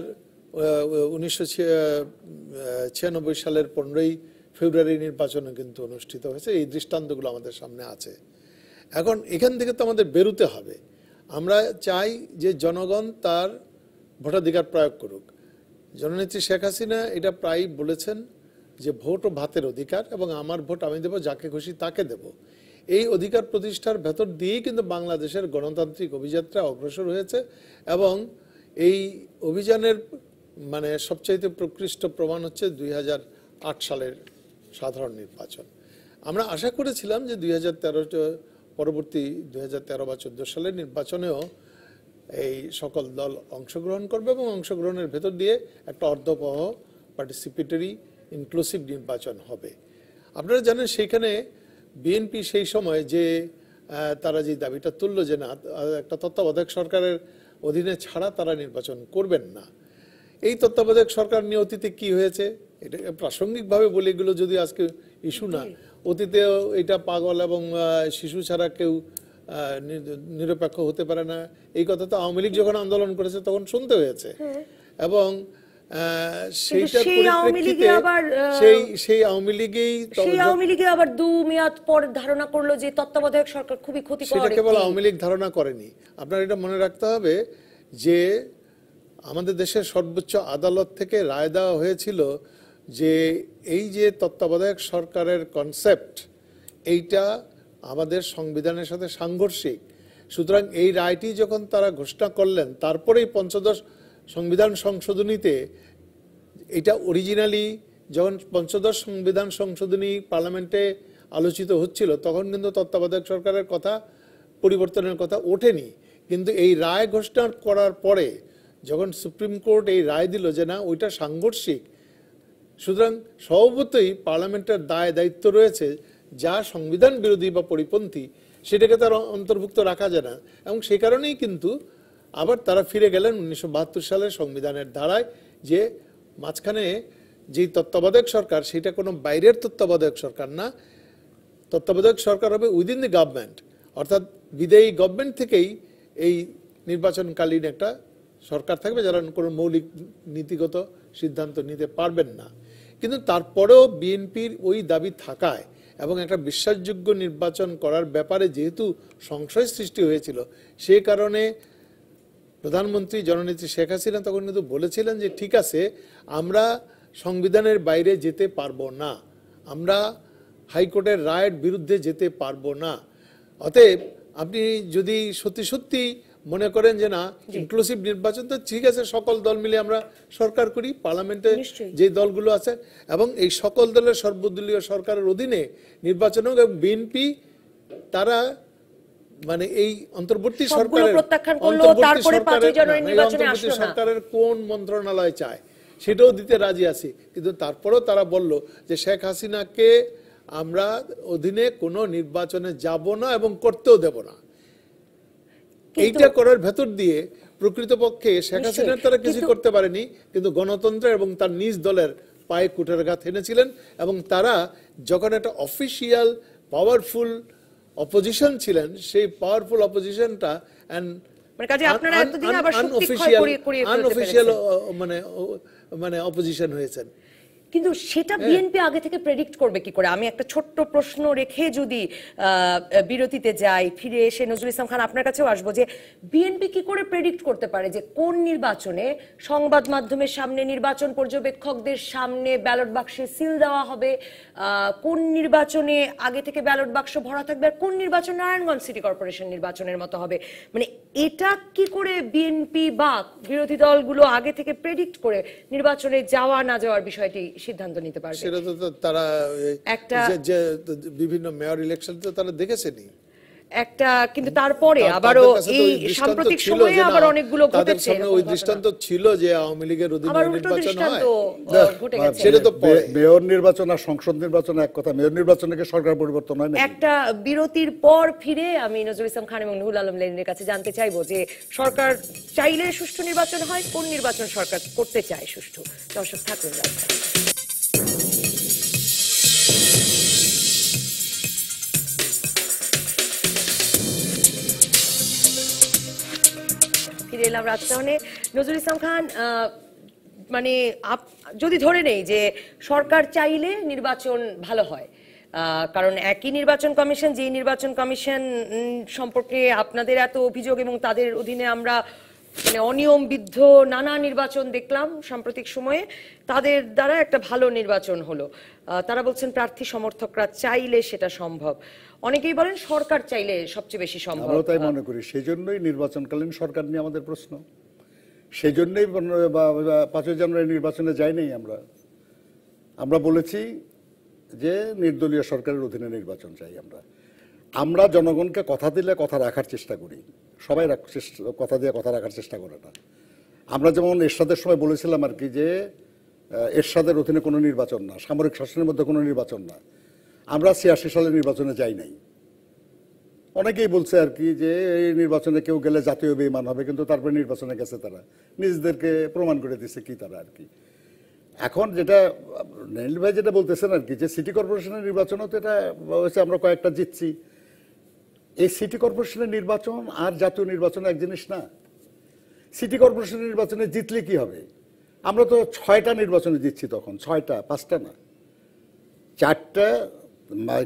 সালের পনেরোই ফেব্রুয়ারি নির্বাচনে কিন্তু অনুষ্ঠিত হয়েছে এই দৃষ্টান্তগুলো আমাদের সামনে আছে এখন এখান থেকে তো আমাদের বেরোতে হবে আমরা চাই যে জনগণ তার ভোটাধিকার প্রয়োগ করুক জননেত্রী শেখ হাসিনা এটা প্রায় বলেছেন যে ভোট ও ভাতের অধিকার এবং আমার ভোট আমি দেব যাকে খুশি তাকে দেব এই অধিকার প্রতিষ্ঠার ভেতর দিয়েই কিন্তু বাংলাদেশের গণতান্ত্রিক অভিযাত্রা অগ্রসর হয়েছে এবং এই অভিযানের মানে সবচাইতে প্রকৃষ্ট প্রমাণ হচ্ছে দুই সালের সাধারণ নির্বাচন আমরা আশা করেছিলাম যে দুই হাজার পরবর্তী দু বা চোদ্দ সালের নির্বাচনেও এই সকল দল অংশগ্রহণ করবে এবং অংশগ্রহণের ভেতর দিয়ে একটা অর্ধপহ পার্টিসিপেটরি ইনক্লুসিভ নির্বাচন হবে আপনারা জানেন সেইখানে বিএনপি সেই সময় যে তারা যে দাবিটা তুলল যে না একটা তত্ত্বাবধায়ক সরকারের অধীনে ছাড়া তারা নির্বাচন করবেন না এই তত্ত্বাবধায়ক সরকার নিয়ে অতীতে কী হয়েছে এটা প্রাসঙ্গিকভাবে বলে এগুলো যদি আজকে ইস্যু না অতীতেও এটা পাগল এবং শিশু ছাড়া কেউ নিরপেক্ষ হতে পারে না এই কথা তো আওয়ামী লীগ যখন আন্দোলন করেছে তখন শুনতে হয়েছে হ্যাঁ। এবং ধারণা করলো যে তত্ত্বাবধায়ক সরকার খুবই কেবল আওয়ামী লীগ ধারণা করেনি আপনার এটা মনে রাখতে হবে যে আমাদের দেশের সর্বোচ্চ আদালত থেকে রায় দেওয়া হয়েছিল যে এই যে তত্ত্বাবধায়ক সরকারের কনসেপ্ট এইটা আমাদের সংবিধানের সাথে সাংঘর্ষিক সুতরাং এই রায়টি যখন তারা ঘোষণা করলেন তারপরেই পঞ্চদশ সংবিধান সংশোধনীতে এটা অরিজিনালি যখন পঞ্চদশ সংবিধান সংশোধনী পার্লামেন্টে আলোচিত হচ্ছিল তখন কিন্তু তত্ত্বাবধায়ক সরকারের কথা পরিবর্তনের কথা ওঠেনি কিন্তু এই রায় ঘোষণা করার পরে যখন সুপ্রিম কোর্ট এই রায় দিল যে না ওইটা সাংঘর্ষিক সুতরাং স্বভাবতই পার্লামেন্টের দায় দায়িত্ব রয়েছে যা সংবিধান বিরোধী বা পরিপন্থী সেটাকে তার অন্তর্ভুক্ত রাখা যায় না এবং সে কারণেই কিন্তু আবার তারা ফিরে গেলেন উনিশশো সালের সংবিধানের ধারায় যে মাঝখানে যেই তত্ত্বাবধায়ক সরকার সেটা কোনো বাইরের তত্ত্বাবধায়ক সরকার না তত্ত্বাবধায়ক সরকার হবে উইদিন দি গভর্নমেন্ট অর্থাৎ বিদেয়ী গভর্নমেন্ট থেকেই এই নির্বাচনকালীন একটা সরকার থাকবে যারা কোনো মৌলিক নীতিগত সিদ্ধান্ত নিতে পারবেন না কিন্তু তারপরেও বিএনপির ওই দাবি থাকায় এবং একটা বিশ্বাসযোগ্য নির্বাচন করার ব্যাপারে যেহেতু সংশয় সৃষ্টি হয়েছিল সেই কারণে প্রধানমন্ত্রী জননেত্রী শেখ হাসিনা তখন কিন্তু বলেছিলেন যে ঠিক আছে আমরা সংবিধানের বাইরে যেতে পারবো না আমরা হাইকোর্টের রায়ের বিরুদ্ধে যেতে পারবো না অতএব আপনি যদি সত্যি সত্যি মনে করেন যে না ইনক্লুসিভ নির্বাচন তো ঠিক আছে সকল দল মিলে আমরা সরকার করি পার্লামেন্টে যে দলগুলো আছে এবং এই সকল দলের সর্বদলীয় সরকারের অধীনে নির্বাচন হোক এবং বিএনপি তারা মানে এই অন্তর্বর্তী সরকারের অন্তর্বর্তী সরকারের কোন মন্ত্রণালয় চায় সেটাও দিতে রাজি আছি কিন্তু তারপরেও তারা বলল যে শেখ হাসিনাকে আমরা অধীনে কোনো নির্বাচনে যাব না এবং করতেও দেব না এইটা করার ভেতর দিয়ে প্রকৃতপক্ষে শেখ হাসিনার তারা কিছু করতে পারেনি কিন্তু গণতন্ত্র এবং তার নিজ দলের পায়ে কুটার কুটারঘাত এনেছিলেন এবং তারা যখন একটা অফিসিয়াল পাওয়ারফুল অপোজিশন ছিলেন সেই পাওয়ারফুল অপোজিশনটা অ্যান্ড আবার মানে মানে অপোজিশন হয়েছেন কিন্তু সেটা বিএনপি হ্যাঁ। আগে থেকে প্রেডিক্ট করবে কি করে আমি একটা ছোট্ট প্রশ্ন রেখে যদি বিরতিতে যাই ফিরে এসে নজরুল ইসলাম খান আপনার কাছেও আসবো যে বিএনপি কি করে প্রেডিক্ট করতে পারে যে কোন নির্বাচনে সংবাদ মাধ্যমের সামনে নির্বাচন পর্যবেক্ষকদের সামনে ব্যালট বাক্সে সিল দেওয়া হবে কোন নির্বাচনে আগে থেকে ব্যালট বাক্স ভরা থাকবে আর কোন নির্বাচন নারায়ণগঞ্জ সিটি কর্পোরেশন নির্বাচনের মতো হবে মানে এটা কি করে বিএনপি বা বিরোধী দলগুলো আগে থেকে প্রেডিক্ট করে নির্বাচনে যাওয়া না যাওয়ার বিষয়টি সিদ্ধান্ত নিতে পারবে সেটা তো তারা একটা যে বিভিন্ন মেয়র ইলেকশন তো তারা দেখেছেনি একটা কিন্তু তারপরে আবারও এই সাম্প্রতিক সময়ে আবার অনেকগুলো ঘটেছে ওই দৃষ্টান্ত ছিল যে আওয়ামী লীগের অধীনে নির্বাচন হয় সেটা তো মেয়র নির্বাচন আর সংসদ নির্বাচন এক কথা মেয়র নির্বাচনকে সরকার পরিবর্তন হয় না একটা বিরতির পর ফিরে আমি নজরুল ইসলাম খান এবং নুরুল আলম লেনিনের কাছে জানতে চাইবো যে সরকার চাইলে সুষ্ঠু নির্বাচন হয় কোন নির্বাচন সরকার করতে চায় সুষ্ঠু দর্শক থাকুন ফিরে এলাম রাজভবনে নজরুল ইসলাম খান মানে আপ যদি ধরে নেই যে সরকার চাইলে নির্বাচন ভালো হয় কারণ একই নির্বাচন কমিশন যে নির্বাচন কমিশন সম্পর্কে আপনাদের এত অভিযোগ এবং তাদের অধীনে আমরা মানে অনিয়মবিদ্ধ নানা নির্বাচন দেখলাম সাম্প্রতিক সময়ে তাদের দ্বারা একটা ভালো নির্বাচন হলো তারা বলছেন প্রার্থী সমর্থকরা চাইলে সেটা সম্ভব অনেকেই বলেন সরকার চাইলে সবচেয়ে বেশি সম্ভব আমরা তাই মনে করি সেজন্যই নির্বাচনকালীন সরকার নিয়ে আমাদের প্রশ্ন সেজন্যই পাঁচই জানুয়ারি নির্বাচনে যাই নাই আমরা আমরা বলেছি যে নির্দলীয় সরকারের অধীনে নির্বাচন চাই আমরা আমরা জনগণকে কথা দিলে কথা রাখার চেষ্টা করি সবাই কথা দিয়ে কথা রাখার চেষ্টা করে না আমরা যেমন এরশাদের সময় বলেছিলাম আর কি যে এরশাদের অধীনে কোনো নির্বাচন না সামরিক শাসনের মধ্যে কোনো নির্বাচন না আমরা ছিয়াশি সালে নির্বাচনে যাই নাই অনেকেই বলছে আর কি যে এই নির্বাচনে কেউ গেলে জাতীয় বেইমান হবে কিন্তু তারপরে নির্বাচনে গেছে তারা নিজেদেরকে প্রমাণ করে দিচ্ছে কি তারা আর কি এখন যেটা নীল ভাই যেটা বলতেছেন আর কি যে সিটি কর্পোরেশনের নির্বাচনও তো এটা হয়েছে আমরা কয়েকটা জিতছি এই সিটি কর্পোরেশনের নির্বাচন আর জাতীয় নির্বাচন এক জিনিস না সিটি কর্পোরেশনের নির্বাচনে জিতলে কি হবে আমরা তো ছয়টা নির্বাচনে জিতছি তখন ছয়টা পাঁচটা না চারটা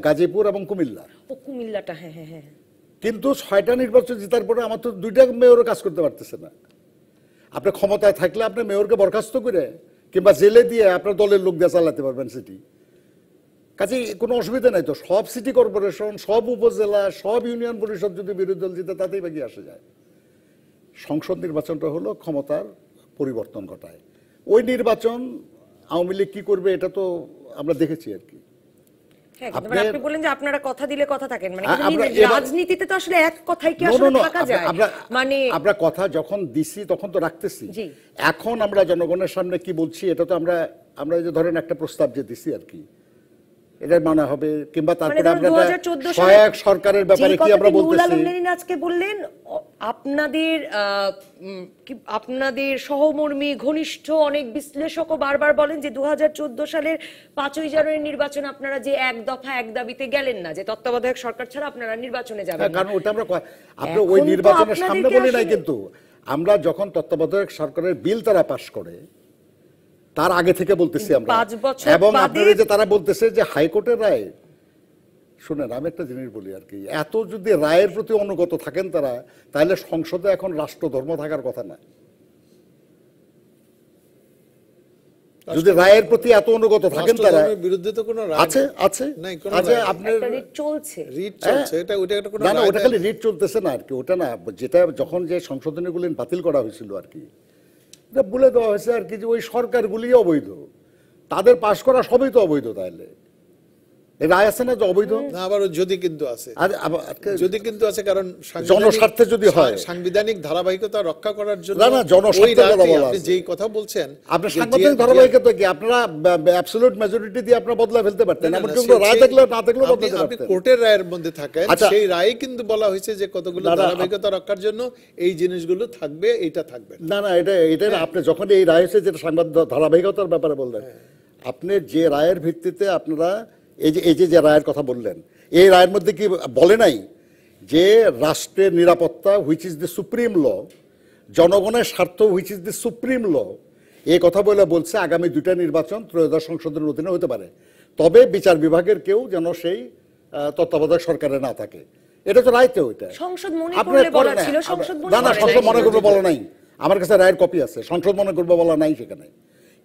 গাজীপুর এবং কুমিল্লা ও কুমিল্লাটা হ্যাঁ হ্যাঁ, হ্যাঁ। কিন্তু ছয়টা নির্বাচন জেতার পরে আমার তো দুইটা মেয়রও কাজ করতে পারতেছে না আপনি ক্ষমতায় থাকলে আপনি মেয়রকে বরখাস্ত করে কিংবা জেলে দিয়ে আপনার দলের লোক দিয়ে চালাতে পারবেন সিটি কাজে কোনো অসুবিধা নাই তো সব সিটি কর্পোরেশন সব উপজেলা সব ইউনিয়ন পরিষদ যদি বিরোধী দল জিতে তাতেই বাকি আসে যায় সংসদ নির্বাচনটা হলো ক্ষমতার পরিবর্তন ঘটায় ওই নির্বাচন আওয়ামী লীগ কী করবে এটা তো আমরা দেখেছি আর কি হ্যাঁ, মানে যে আপনারা কথা দিলে কথা থাকেন মানে রাজনীতিতে তো আসলে এক মানে আমরা কথা যখন দিছি তখন তো রাখতেছি এখন আমরা জনগণের সামনে কি বলছি এটা তো আমরা আমরা যে ধরেন একটা প্রস্তাব যে দিছি আর কি এটাই মানে হবে কিংবা তারপরে মানে আপনারা সহায়ক সরকারের ব্যাপারে কি আমরা বলতেছি আজকে বললেন আপনাদের আপনাদের সহমর্মী ঘনিষ্ঠ অনেক বিশ্লেষকও বারবার বলেন যে দু সালের পাঁচই জানুয়ারি নির্বাচন আপনারা যে এক দফা এক দাবিতে গেলেন না যে তত্ত্বাবধায়ক সরকার ছাড়া আপনারা নির্বাচনে যাবেন হ্যাঁ, কারণ ওটা আমরা আপনি ওই নির্বাচনের সামনে বলি নাই কিন্তু আমরা যখন তত্ত্বাবধায়ক সরকারের বিল তারা পাশ করে তার আগে থেকে বলতেছি আমরা এবং আপনারা যে তারা বলতেছে যে হাইকোর্টের রায় শুনেন আমি একটা জিনিস বলি আর কি এত যদি রায়ের প্রতি অনুগত থাকেন তারা তাহলে সংসদে এখন রাষ্ট্র ধর্ম থাকার কথা না যদি রায়ের প্রতি এত অনুগত থাকেন তারা বিরুদ্ধে তো কোনো আছে আছে আছে আচ্ছা, আপনার চলছে রিট চলছে হ্যাঁ। এটা ওটা একটা কোনো না ওটা খালি রিট চলতেছে না আর কি ওটা না যেটা যখন যে সংশোধনীগুলি বাতিল করা হয়েছিল আর কি বলে দেওয়া হয়েছে আর কি যে ওই সরকারগুলি অবৈধ তাদের পাশ করা সবই তো অবৈধ তাহলে রায় আছে না যে অবৈধ না আবার যদি কিন্তু আছে যদি কিন্তু আছে কারণ জনস্বার্থে যদি হয় সাংবিধানিক ধারাবাহিকতা রক্ষা করার জন্য না জনস্বার্থে যেই কথা বলছেন আপনি সাংবিধানিক ধারাবাহিকতা কি আপনারা অ্যাবসলিউট মেজরিটি দিয়ে আপনারা বদলা ফেলতে পারতেন এমন কিন্তু রায় না পারতেন কোর্টের রায়ের মধ্যে আচ্ছা। সেই কিন্তু বলা হয়েছে যে কতগুলো ধারাবাহিকতা রক্ষার জন্য এই জিনিসগুলো থাকবে এটা থাকবে না না এটা এটা হ্যাঁ। আপনি যখন এই রায় হয়েছে যেটা সাংবাদিক ধারাবাহিকতার ব্যাপারে বললেন হ্যাঁ। আপনি যে রায়ের ভিত্তিতে আপনারা এই যে এই যে যে রায়ের কথা বললেন এই রায়ের মধ্যে কি বলে নাই যে রাষ্ট্রের নিরাপত্তা which is the supreme law জনগণের স্বার্থ which is the supreme law এই কথা বলে বলছে আগামী দুইটা নির্বাচন ত্রয়োদশ সংশোধনের অধীনে হতে পারে তবে বিচার বিভাগের কেউ যেন সেই তত্ত্বাবধায়ক সরকারে না থাকে এটা তো রায়তে ওইটা সংসদ মনে করলে বলা ছিল সংসদ না না সংসদ মনে করবে বলা নাই আমার কাছে রায়ের কপি আছে সংসদ মনে করবে বলা নাই সেখানে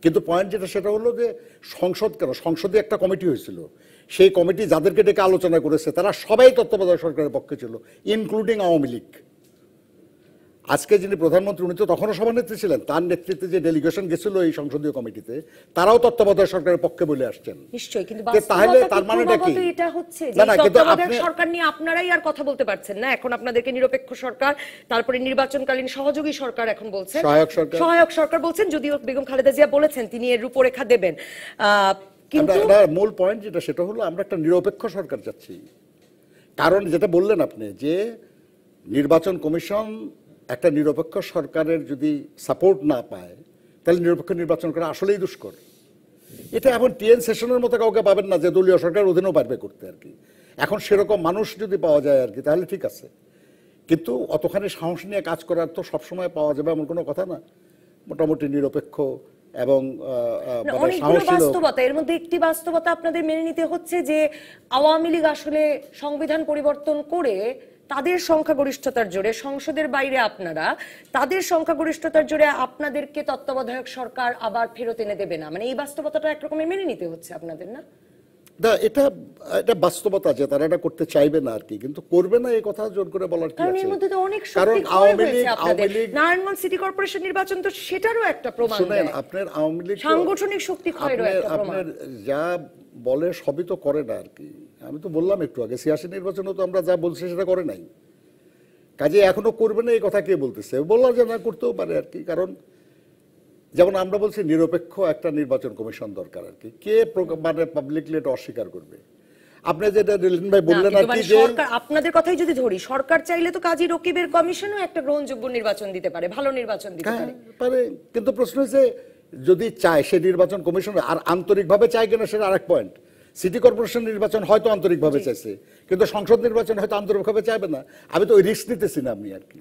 কিন্তু পয়েন্ট যেটা সেটা হলো যে সংসদ কেন সংসদে একটা কমিটি হয়েছিল সেই কমিটি যাদেরকে ডেকে আলোচনা করেছে তারা সবাই তত্ত্বাবধায়ক সরকারের পক্ষে ছিল ইনক্লুডিং আওয়ামী লীগ আজকে যিনি প্রধানমন্ত্রী উনি তো তখনও সভানেত্রী ছিলেন তার নেতৃত্বে যে ডেলিগেশন গেছিল এই সংসদীয় কমিটিতে তারাও তত্ত্বাবধায়ক সরকারের পক্ষে বলে আসছেন নিশ্চয়ই তাহলে তার কি এটা হচ্ছে তত্ত্বাবধায়ক সরকার নিয়ে আপনারাই আর কথা বলতে পারছেন না এখন আপনাদেরকে নিরপেক্ষ সরকার তারপরে নির্বাচনকালীন সহযোগী সরকার এখন বলছেন সহায়ক সরকার সহায়ক সরকার বলছেন যদিও বেগম খালেদা জিয়া বলেছেন তিনি এর রূপরেখা দেবেন মূল পয়েন্ট যেটা সেটা হলো আমরা একটা নিরপেক্ষ সরকার চাচ্ছি কারণ যেটা বললেন আপনি যে নির্বাচন কমিশন একটা নিরপেক্ষ সরকারের যদি সাপোর্ট না পায় তাহলে নিরপেক্ষ নির্বাচন করা আসলেই দুষ্কর এটা এখন টিএন সেশনের মতো কাউকে পাবেন না যে দলীয় সরকার অধীনেও পারবে করতে আর কি এখন সেরকম মানুষ যদি পাওয়া যায় আর কি তাহলে ঠিক আছে কিন্তু অতখানি সাহস নিয়ে কাজ করার তো সবসময় পাওয়া যাবে এমন কোনো কথা না মোটামুটি নিরপেক্ষ এবং মানে বাস্তবতা এর মধ্যে একটি বাস্তবতা আপনাদের মেনে নিতে হচ্ছে যে আওয়ামী লীগ আসলে সংবিধান পরিবর্তন করে তাদের সংখ্যাগরিষ্ঠতার জোরে সংসদের বাইরে আপনারা তাদের সংখ্যাগরিষ্ঠতার জোরে আপনাদেরকে তত্ত্বাবধায়ক সরকার আবার ফেরত এনে দেবে না মানে এই বাস্তবতাটা একরকমের মেনে নিতে হচ্ছে আপনাদের না এটা এটা বাস্তবতা যে তারা এটা করতে চাইবে না আর কি কিন্তু করবে না এই কথা জোর করে বলার কি আছে অনেক কারণ আওয়ামী লীগ নারায়ণগঞ্জ সিটি কর্পোরেশন নির্বাচন তো সেটারও একটা প্রমাণ শুনেন আপনার আওয়ামী লীগ সাংগঠনিক শক্তি একটা প্রমাণ আপনার যা বলে সবই তো করে না আর কি আমি তো বললাম একটু আগে ছিয়াশি নির্বাচনেও তো আমরা যা বলছি সেটা করে নাই কাজে এখনো করবে না এই কথা কে বলতেছে বললাম যে না করতেও পারে আর কি কারণ যেমন আমরা বলছি নিরপেক্ষ একটা নির্বাচন কমিশন দরকার আর কি কে মানে পাবলিকলি এটা অস্বীকার করবে আপনি যেটা ভাই বললেন আর কি মানে যে আপনাদের কথাই যদি ধরি সরকার চাইলে তো কাজী রকিবের কমিশনও একটা গ্রহণযোগ্য নির্বাচন দিতে পারে ভালো নির্বাচন দিতে হ্যাঁ, পারে কিন্তু প্রশ্ন হচ্ছে যদি চায় সে নির্বাচন কমিশন আর আন্তরিকভাবে চায় কিনা সেটা আরেক পয়েন্ট সিটি কর্পোরেশন নির্বাচন হয়তো আন্তরিকভাবে চাইছে কিন্তু সংসদ নির্বাচন হয়তো আন্তরিকভাবে চাইবে না আমি তো ওই রিস্ক নিতেছি না আমি আর কি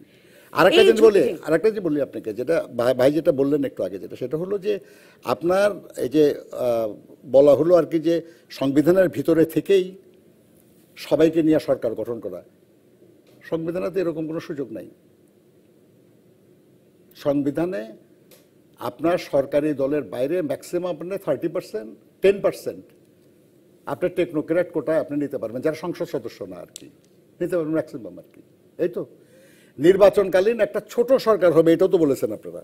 আরেকটা জিনিস বলি আর একটা জিনিস বলি আপনাকে যেটা ভাই যেটা বললেন একটু আগে যেটা সেটা হলো যে আপনার এই যে বলা হলো আর কি যে সংবিধানের ভিতরে থেকেই সবাইকে নিয়ে সরকার গঠন করা সংবিধানে তো এরকম কোনো সুযোগ নাই সংবিধানে আপনার সরকারি দলের বাইরে ম্যাক্সিমাম আপনার থার্টি পার্সেন্ট টেন পার্সেন্ট আপনার টেকনোক্রেট কোটায় আপনি নিতে পারবেন যারা সংসদ সদস্য না আর কি নিতে পারবেন ম্যাক্সিমাম আর কি এই তো নির্বাচনকালীন একটা ছোট সরকার হবে এটাও তো বলেছেন আপনারা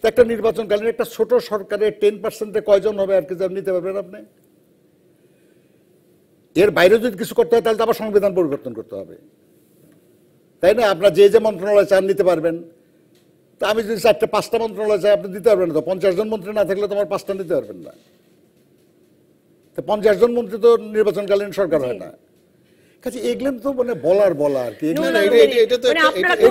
তো একটা নির্বাচনকালীন একটা ছোট সরকারের টেন পার্সেন্টে কয়জন হবে আর কি যারা নিতে পারবেন আপনি এর বাইরে যদি কিছু করতে হয় তাহলে তো আবার সংবিধান পরিবর্তন করতে হবে তাই না আপনার যে যে মন্ত্রণালয় চান নিতে পারবেন তা আমি যদি চারটে পাঁচটা মন্ত্রণালয় চাই আপনি দিতে পারবেন না তো পঞ্চাশ জন মন্ত্রী না থাকলে তোমার পাঁচটা দিতে পারবেন না তো পঞ্চাশ জন মন্ত্রী তো নির্বাচনকালীন সরকার হয় না কাজে এগুলেন তো মানে বলার বলা আর কি এটা তো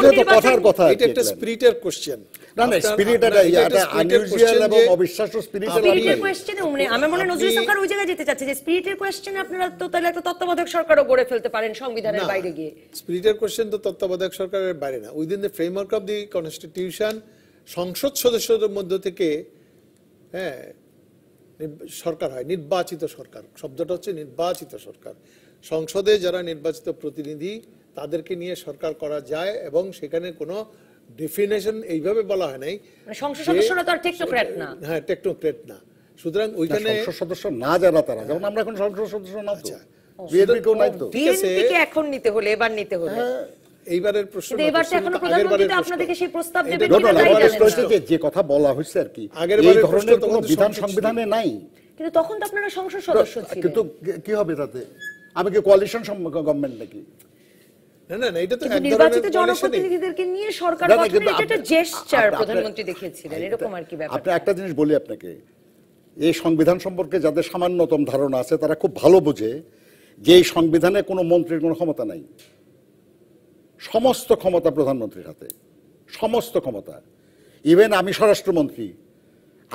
মানে কথার কথা এটা একটা স্পিরিটের কোশ্চেন না না স্পিরিটটা এটা আনইউজুয়াল এবং অবিশ্বাস্য স্পিরিটের কোশ্চেনে মানে আমার মনে নজরুল সরকার ওই জায়গায় যেতে চাচ্ছে যে স্পিরিটের কোশ্চেনে আপনারা তো তাহলে তত্ত্বাবধায়ক সরকারও গড়ে ফেলতে পারেন সংবিধানের বাইরে গিয়ে স্পিরিটের কোশ্চেন তো তত্ত্বাবধায়ক সরকারের বাইরে না within the framework of the constitution সংসদ সদস্যদের থেকে হ্যাঁ সরকার হয় নির্বাচিত সরকার শব্দটা হচ্ছে নির্বাচিত সরকার সংসদে যারা নির্বাচিত প্রতিনিধি তাদেরকে নিয়ে সরকার করা যায় এবং সেখানে কোনো ডেফিনেশন এইভাবে বলা হয় নাই মানে সংসদ টেকনোক্র্যাট না হ্যাঁ টেকনোক্র্যাট না সুতরাং ওইখানে সংসদ সদস্য না যারা তারা যেমন আমরা এখন সংসদ সদস্য না তো আচ্ছা। বিএনপি কেউ নাই তো এখন নিতে হলে এবার নিতে হলে হ্যাঁ, এইবারের প্রশ্ন প্রধানমন্ত্রী আপনাদেরকে সেই প্রস্তাব দেবেন কিনা তাই জানেন যে কথা বলা হয়েছে আর কি এই ধরনের কোনো বিধান সংবিধানে নাই কিন্তু তখন তো আপনারা সংসদ সদস্য ছিলেন কিন্তু কি হবে তাতে আমি কি কোয়ালিশন গভর্নমেন্ট নাকি একটা জিনিস বলি আপনাকে এই সংবিধান সম্পর্কে যাদের সামান্যতম ধারণা আছে তারা খুব ভালো যে এই সংবিধানে কোনো মন্ত্রীর ক্ষমতা নাই সমস্ত ক্ষমতা প্রধানমন্ত্রীর হাতে সমস্ত ক্ষমতা ইভেন আমি স্বরাষ্ট্রমন্ত্রী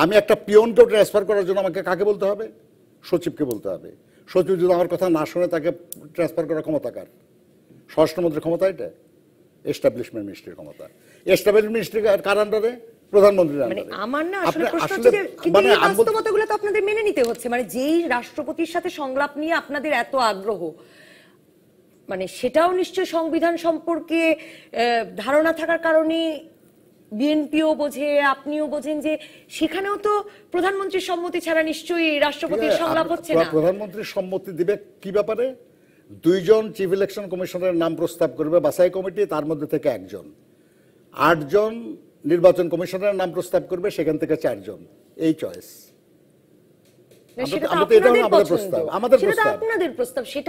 আমি একটা পিয়নকেও ট্রান্সফার করার জন্য আমাকে কাকে বলতে হবে সচিবকে বলতে হবে সচিব যদি আমার কথা না শুনে তাকে ট্রান্সফার করার ক্ষমতা কার স্বরাষ্ট্রমন্ত্রীর ক্ষমতা এটা এস্টাবলিশমেন্ট মিনিস্ট্রির ক্ষমতা এস্টাবলিশমেন্ট মিনিস্ট্রি কার আন্ডারে প্রধানমন্ত্রীর মানে আন্ডারে আমার না আসলে প্রশ্ন হচ্ছে কিন্তু মানে বাস্তবতাগুলো তো আপনাদের মেনে নিতে হচ্ছে মানে যেই রাষ্ট্রপতির সাথে সংলাপ নিয়ে আপনাদের এত আগ্রহ মানে সেটাও নিশ্চয় সংবিধান সম্পর্কে ধারণা থাকার কারণে বিএনপিও বোঝে আপনিও বোঝেন যে সেখানেও তো প্রধানমন্ত্রীর সম্মতি ছাড়া নিশ্চয়ই রাষ্ট্রপতির সংলাপ হচ্ছে না প্রধানমন্ত্রীর সম্মতি দিবে কি ব্যাপারে দুইজন চিফ ইলেকশন কমিশনারের নাম প্রস্তাব করবে বাছাই কমিটি তার মধ্যে থেকে একজন আটজন নির্বাচন কমিশনারের নাম প্রস্তাব করবে সেখান থেকে চারজন এই চয়েস নারায়ণগঞ্জ নির্বাচনে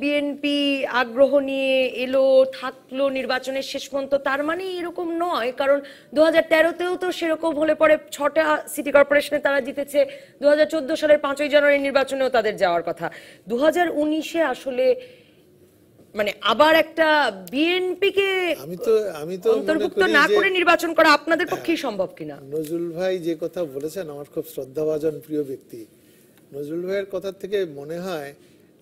বিএনপি আগ্রহ নিয়ে এলো থাকলো নির্বাচনের শেষ পর্যন্ত তার মানে এরকম নয় কারণ দু হাজার তেরোতেও তো সেরকম হলে পরে ছটা সিটি কর্পোরেশনে তারা জিতেছে দু সালের পাঁচই জানুয়ারি নির্বাচনেও তাদের যাওয়ার কথা দু হাজার আসলে মানে আবার একটা বিএনপিকে আমি তো আমি তো অন্তর্ভুক্ত না করে নির্বাচন করা আপনাদের পক্ষেই সম্ভব কিনা নজরুল ভাই যে কথা বলেছেন আমার খুব শ্রদ্ধাভাজন প্রিয় ব্যক্তি নজরুল ভাইয়ের কথা থেকে মনে হয়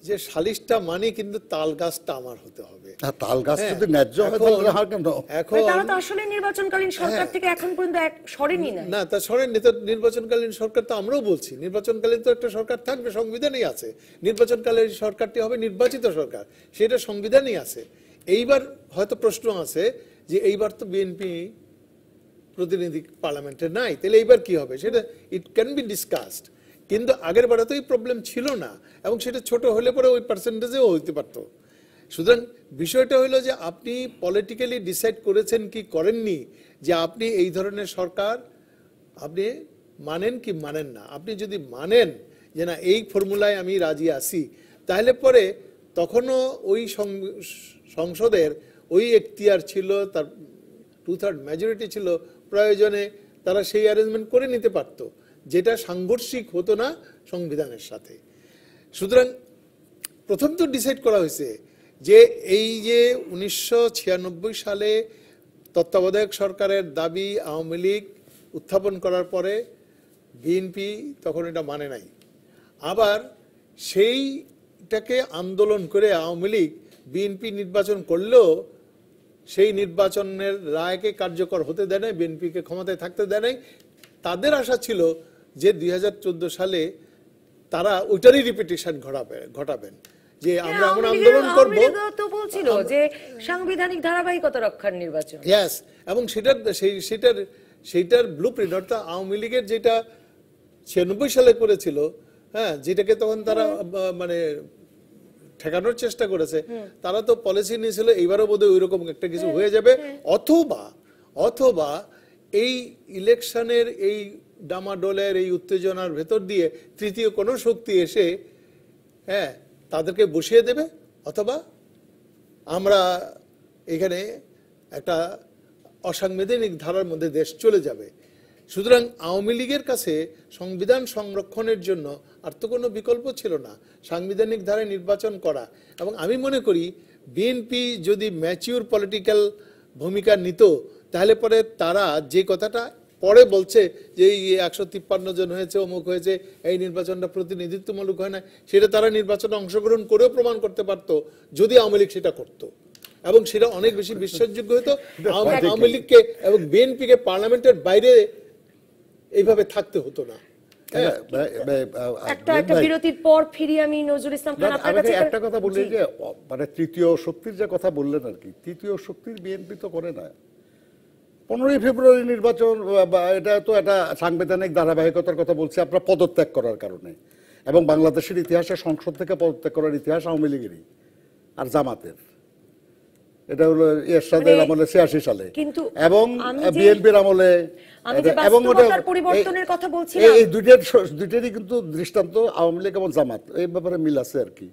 যে শালিশটা মানে কিন্তু তাল গাছটা আমার হতে হবে তাল গাছ হ্যাঁ, যদি ন্যায্য হয় তাহলে হয় কেন এখন তারা তো আসলে নির্বাচনকালীন হ্যাঁ। সরকার থেকে এখন পর্যন্ত এক সরেনি না না তা সরেনি তো নির্বাচনকালীন সরকার তো আমরাও বলছি নির্বাচনকালীন তো একটা সরকার থাকবে সংবিধানেই আছে নির্বাচনকালীন সরকারটি হবে নির্বাচিত সরকার সেটা সংবিধানেই আছে এইবার হয়তো প্রশ্ন আছে যে এইবার তো বিএনপি প্রতিনিধি পার্লামেন্টে নাই তাহলে এইবার কি হবে সেটা ইট ক্যান বি ডিসকাসড কিন্তু আগের বারে তো এই প্রবলেম ছিল না এবং সেটা ছোট হলে পরে ওই পার্সেন্টেজেও হইতে পারত সুতরাং বিষয়টা হলো যে আপনি পলিটিক্যালি ডিসাইড করেছেন কি করেননি যে আপনি এই ধরনের সরকার আপনি মানেন কি মানেন না আপনি যদি মানেন যে না এই ফর্মুলায় আমি রাজি আসি তাহলে পরে তখনও ওই সংসদের ওই এখতিয়ার ছিল তার টু থার্ড মেজরিটি ছিল প্রয়োজনে তারা সেই অ্যারেঞ্জমেন্ট করে নিতে পারতো যেটা সাংঘর্ষিক হতো না সংবিধানের সাথে সুতরাং প্রথম তো ডিসাইড করা হয়েছে যে এই যে উনিশশো সালে তত্ত্বাবধায়ক সরকারের দাবি আওয়ামী লীগ উত্থাপন করার পরে বিএনপি তখন এটা মানে নাই আবার সেইটাকে আন্দোলন করে আওয়ামী লীগ বিএনপি নির্বাচন করলেও সেই নির্বাচনের রায়কে কার্যকর হতে দেয় নাই বিএনপিকে ক্ষমতায় থাকতে দেয় নাই তাদের আশা ছিল যে দুই সালে তারা ওইটারই রিপিটেশন ঘটাবেন যে আমরা আন্দোলন করব তো বলছিল যে সাংবিধানিক ধারাবাহিকতা রক্ষার নির্বাচন यस এবং সেটার সেই সেটার সেইটার ব্লুপ্রিন্ট অর্থাৎ আওয়ামী লীগের যেটা 96 সালে করেছিল হ্যাঁ যেটাকে তখন তারা মানে ঠেকানোর চেষ্টা করেছে তারা তো পলিসি নিয়েছিল এইবারও বোধহয় ওই রকম একটা কিছু হ্যাঁ, হয়ে যাবে হ্যাঁ। অথবা অথবা এই ইলেকশনের এই ডামাডোলের এই উত্তেজনার ভেতর দিয়ে তৃতীয় কোনো শক্তি এসে হ্যাঁ তাদেরকে বসিয়ে দেবে অথবা আমরা এখানে একটা অসাংবিধানিক ধারার মধ্যে দেশ চলে যাবে সুতরাং আওয়ামী লীগের কাছে সংবিধান সংরক্ষণের জন্য আর তো কোনো বিকল্প ছিল না সাংবিধানিক ধারায় নির্বাচন করা এবং আমি মনে করি বিএনপি যদি ম্যাচিউর পলিটিক্যাল ভূমিকা নিত তাহলে পরে তারা যে কথাটা পরে বলছে যে এই একশো তিপ্পান্ন জন হয়েছে অমুক হয়েছে এই নির্বাচনটা প্রতিনিধিত্বমূলক হয় না সেটা তারা নির্বাচনে অংশগ্রহণ করেও প্রমাণ করতে পারতো যদি আওয়ামী লীগ সেটা করতো এবং সেটা অনেক বেশি বিশ্বাসযোগ্য হতো আওয়ামী লীগকে এবং বিএনপি কে পার্লামেন্টের বাইরে এইভাবে থাকতে হতো না একটা কথা বলি যে মানে তৃতীয় শক্তির যে কথা বললেন আর কি তৃতীয় শক্তির বিএনপি তো করে না পনেরোই ফেব্রুয়ারি নির্বাচন এটা তো একটা সাংবিধানিক ধারাবাহিকতার কথা বলছি আপনার পদত্যাগ করার কারণে এবং বাংলাদেশের ইতিহাসে সংসদ থেকে পদত্যাগ করার ইতিহাস আওয়ামী লীগেরই আর জামাতের এটা হলো এরশাদের মানে আমলে ছিয়াশি সালে এবং বিএনপির আমলে এবং পরিবর্তনের কথা বলছি এই দুইটার দুইটারই কিন্তু দৃষ্টান্ত আওয়ামী লীগ এবং জামাত এই ব্যাপারে মিল আছে আর কি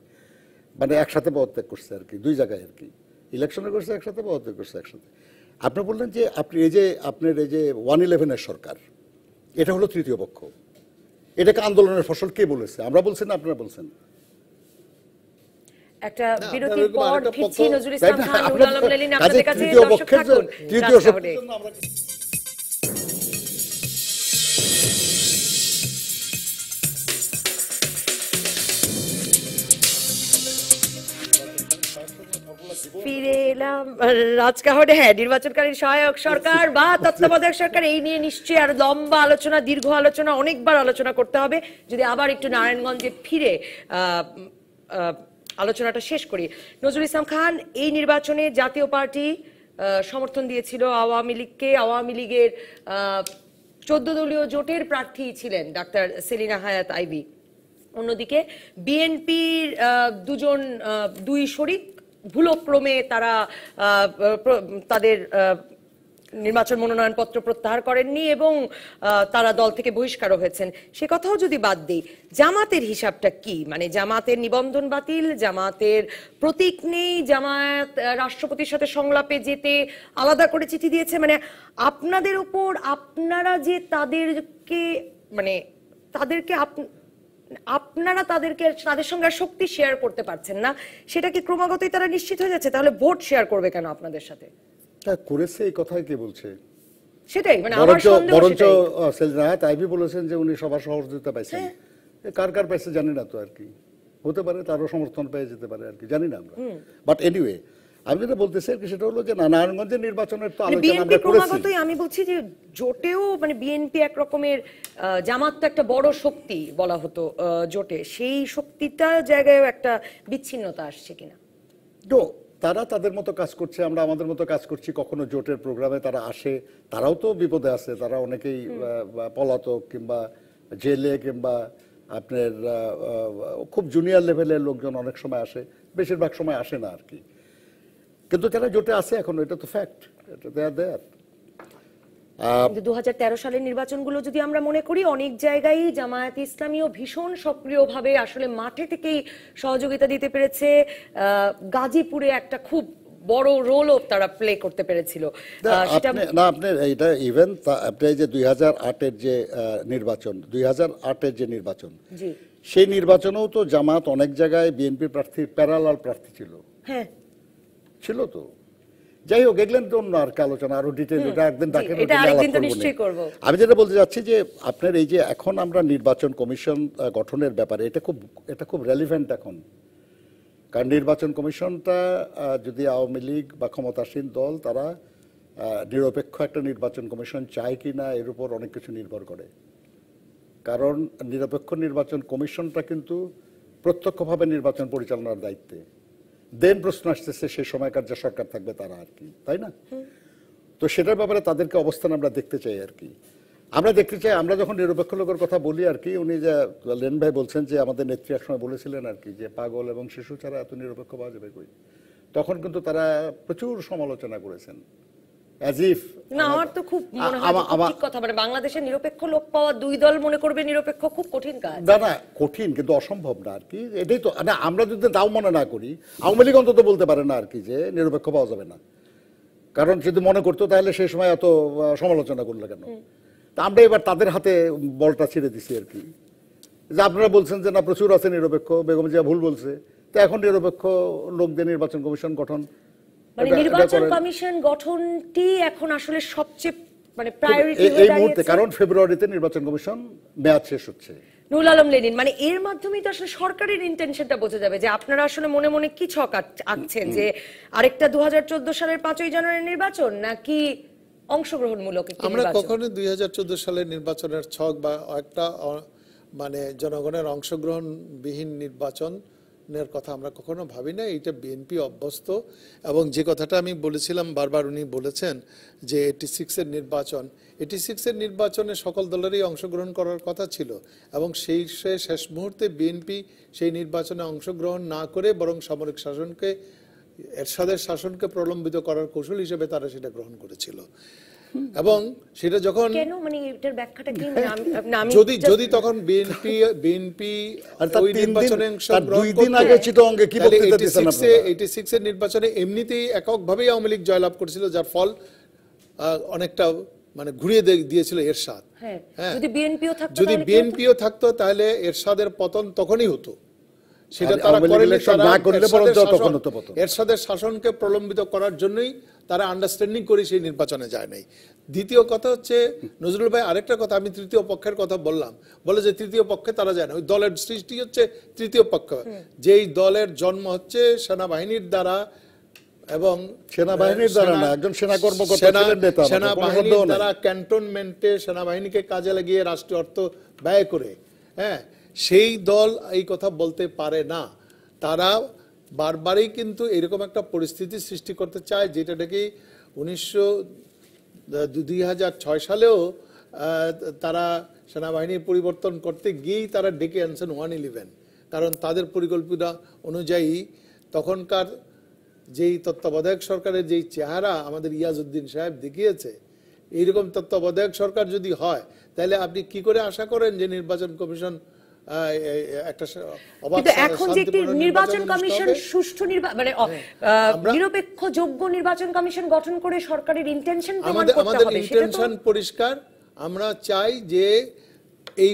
মানে একসাথে পদত্যাগ করছে আর কি দুই জায়গায় আর কি ইলেকশনে করছে একসাথে পদত্যাগ করছে একসাথে আপনি বললেন যে আপনি এই যে আপনার এই যে ওয়ান ইলেভেনের সরকার এটা হলো তৃতীয় পক্ষ এটাকে আন্দোলনের ফসল কে বলেছে আমরা বলছেন আপনারা বলছেন একটা বিরতির পর ফিরে এলাম রাজকাহরে হ্যাঁ নির্বাচনকালীন সহায়ক সরকার বা তত্ত্বাবধায়ক সরকার এই নিয়ে নিশ্চয়ই আর লম্বা আলোচনা দীর্ঘ আলোচনা অনেকবার আলোচনা করতে হবে যদি আবার একটু নারায়ণগঞ্জে ফিরে আলোচনাটা শেষ করি নজরুল ইসলাম খান এই নির্বাচনে জাতীয় পার্টি সমর্থন দিয়েছিল আওয়ামী লীগকে আওয়ামী লীগের চোদ্দ দলীয় জোটের প্রার্থী ছিলেন ডাক্তার সেলিনা হায়াত আইবি অন্যদিকে বিএনপির দুজন দুই শরিক ভুলক্রমে তারা তাদের নির্বাচন মনোনয়নপত্র প্রত্যাহার করেননি এবং তারা দল থেকে বহিষ্কারও হয়েছেন সে কথাও যদি বাদ দিই জামাতের হিসাবটা কি মানে জামাতের নিবন্ধন বাতিল জামাতের প্রতীক নেই জামায়াত রাষ্ট্রপতির সাথে সংলাপে যেতে আলাদা করে চিঠি দিয়েছে মানে আপনাদের উপর আপনারা যে তাদেরকে মানে তাদেরকে আপনারা তাদেরকে তাদের সঙ্গে শক্তি শেয়ার করতে পারছেন না সেটা কি ক্রমাগতই তারা নিশ্চিত হয়ে যাচ্ছে তাহলে ভোট শেয়ার করবে কেন আপনাদের সাথে করেছে এই কথাই কে বলছে সেটাই মানে আমার সন্দেহ বরঞ্চ সেলনা তাইবি বলেছেন যে উনি সবার সহযোগিতা পাইছেন হ্যাঁ। কার কার পাইছে জানি না তো আর কি হতে পারে তারও সমর্থন পেয়ে যেতে পারে আর কি জানি না আমরা বাট এনিওয়ে আমি যেটা বলতে চাই সেটা হলো যে নারায়ণগঞ্জের নির্বাচনের তো মানে আলোচনা আমরা করেছি আমি বলছি যে জোটেও মানে বিএনপি এক রকমের জামাত একটা বড় শক্তি বলা হতো জোটে সেই শক্তিটা জায়গায় একটা বিচ্ছিন্নতা আসছে কিনা তো তারা তাদের মতো কাজ করছে আমরা আমাদের মতো কাজ করছি কখনো জোটের প্রোগ্রামে তারা আসে তারাও তো বিপদে আছে তারা অনেকেই পলাতক কিংবা জেলে কিংবা আপনার খুব জুনিয়র লেভেলের লোকজন অনেক সময় আসে বেশিরভাগ সময় আসে না আর কি কিন্তু তারা জোটে আছে এখন এটা তো ফ্যাক্ট দু সালের নির্বাচনগুলো যদি আমরা মনে করি অনেক জায়গায় জামায়াত ইসলামীও ভীষণ সক্রিয়ভাবে আসলে মাঠে থেকেই সহযোগিতা দিতে পেরেছে গাজীপুরে একটা খুব বড় রোলও তারা প্লে করতে পেরেছিল না আপনি এটা ইভেন আপনি যে দুই হাজার আটের যে নির্বাচন দুই হাজার আটের যে নির্বাচন সেই নির্বাচনেও তো জামাত অনেক জায়গায় বিএনপি প্রার্থী প্যারালাল প্রার্থী ছিল হ্যাঁ ছিল তো যাই হোক এগুলো তো অন্য আর আলোচনা আরো ডিটেল এটা একদিন ডাকেন আমি যেটা বলতে চাচ্ছি যে আপনার এই যে এখন আমরা নির্বাচন কমিশন গঠনের ব্যাপারে এটা খুব এটা খুব রেলিভেন্ট এখন কারণ নির্বাচন কমিশনটা যদি আওয়ামী লীগ বা ক্ষমতাসীন দল তারা নিরপেক্ষ একটা নির্বাচন কমিশন চায় কি না এর উপর অনেক কিছু নির্ভর করে কারণ নিরপেক্ষ নির্বাচন কমিশনটা কিন্তু প্রত্যক্ষভাবে নির্বাচন পরিচালনার দায়িত্বে দেন প্রশ্ন আসতেছে সে সময়কার যা সরকার থাকবে তারা আর কি তাই না তো সেটার ব্যাপারে তাদেরকে অবস্থান আমরা দেখতে চাই আর কি আমরা দেখতে চাই আমরা যখন নিরপেক্ষ লোকের কথা বলি আর কি উনি যা লেন ভাই বলছেন যে আমাদের নেত্রী একসময় বলেছিলেন আর কি যে পাগল এবং শিশু ছাড়া এত নিরপেক্ষ পাওয়া যাবে কই তখন কিন্তু তারা প্রচুর সমালোচনা করেছেন অ্যাজ ইফ না আমার তো খুব মনে হয় ঠিক কথা মানে নিরপেক্ষ লোক পাওয়া দুই দল মনে করবে নিরপেক্ষ খুব কঠিন কাজ না না কঠিন কিন্তু অসম্ভব না আর কি এটাই তো না আমরা যদি তাও মনে না করি আওয়ামী লীগ অন্তত বলতে পারে না আর কি যে নিরপেক্ষ পাওয়া যাবে না কারণ যদি মনে করতো তাহলে সেই সময় এত সমালোচনা করলো কেন তা আমরা এবার তাদের হাতে বলটা ছেড়ে দিছি আর কি যে আপনারা বলছেন যে না প্রচুর আছে নিরপেক্ষ বেগম জিয়া ভুল বলছে তো এখন নিরপেক্ষ লোকদের নির্বাচন কমিশন গঠন মানে নির্বাচন কমিশন গঠনটি এখন আসলে সবচেয়ে মানে প্রায়োরিটি এই মুহূর্তে কারণ ফেব্রুয়ারিতে নির্বাচন কমিশন মেয়াদ শেষ হচ্ছে আলম লেনিন মানে এর মাধ্যমেই তো আসলে সরকারের ইন্টেনশনটা বোঝা যাবে যে আপনারা আসলে মনে মনে কি ছক আঁকছেন যে আরেকটা দু সালের পাঁচই জানুয়ারি নির্বাচন নাকি অংশগ্রহণমূলক আমরা কখনো দুই সালের নির্বাচনের ছক বা একটা মানে জনগণের অংশগ্রহণবিহীন নির্বাচন নেওয়ার কথা আমরা কখনো ভাবি না এইটা বিএনপি অভ্যস্ত এবং যে কথাটা আমি বলেছিলাম বারবার উনি বলেছেন যে এটি সিক্সের নির্বাচন এটি সিক্সের নির্বাচনে সকল দলেরই অংশগ্রহণ করার কথা ছিল এবং সেই শেষ মুহূর্তে বিএনপি সেই নির্বাচনে অংশগ্রহণ না করে বরং সামরিক শাসনকে এরশাদের শাসনকে প্রলম্বিত করার কৌশল হিসেবে তারা সেটা গ্রহণ করেছিল এবং সেটা যখন কেন মানে এটার ব্যাখ্যাটা কি যদি যদি তখন বিএনপি বিএনপি নির্বাচনে দুই দিন আগে কি বক্তৃতা 86 এর নির্বাচনে এমনিতেই এককভাবেই আওয়ামী লীগ জয়লাভ করেছিল যার ফল অনেকটা মানে ঘুরিয়ে দিয়েছিল এরশাদ হ্যাঁ, হ্যাঁ যদি বিএনপিও থাকতো যদি বিএনপিও থাকতো তাহলে এরশাদের পতন তখনই হতো সেটা তারা না করলে বরং তখন হতো পতন এরশাদের শাসনকে প্রলম্বিত করার জন্যই তারা আন্ডারস্ট্যান্ডিং করে সেই নির্বাচনে যায় নাই দ্বিতীয় কথা হচ্ছে নজরুল ভাই আরেকটা কথা আমি তৃতীয় পক্ষের কথা বললাম বলে যে তৃতীয় পক্ষে তারা যায় না ওই দলের সৃষ্টি হচ্ছে তৃতীয় পক্ষ যেই দলের জন্ম হচ্ছে সেনাবাহিনীর দ্বারা এবং সেনাবাহিনীর দ্বারা না একজন সেনা কর্মকর্তা নেতা সেনাবাহিনীর দ্বারা ক্যান্টনমেন্টে সেনাবাহিনীকে কাজে লাগিয়ে রাষ্ট্রীয় অর্থ ব্যয় করে হ্যাঁ সেই দল এই কথা বলতে পারে না তারা বারবারই কিন্তু এরকম একটা পরিস্থিতি সৃষ্টি করতে চায় যেটা নাকি উনিশশো দুই সালেও তারা সেনাবাহিনীর পরিবর্তন করতে গিয়েই তারা ডেকে আনছেন ওয়ান ইলেভেন কারণ তাদের পরিকল্পনা অনুযায়ী তখনকার যেই তত্ত্বাবধায়ক সরকারের যেই চেহারা আমাদের ইয়াজউদ্দিন সাহেব দেখিয়েছে এইরকম তত্ত্বাবধায়ক সরকার যদি হয় তাহলে আপনি কি করে আশা করেন যে নির্বাচন কমিশন এখন যে একটি নির্বাচন কমিশন সুষ্ঠু মানে হ্যাঁ, নিরপেক্ষ যোগ্য নির্বাচন কমিশন গঠন করে সরকারের ইন্টেনশন আমাদের ইন্টেনশন পরিষ্কার আমরা চাই যে এই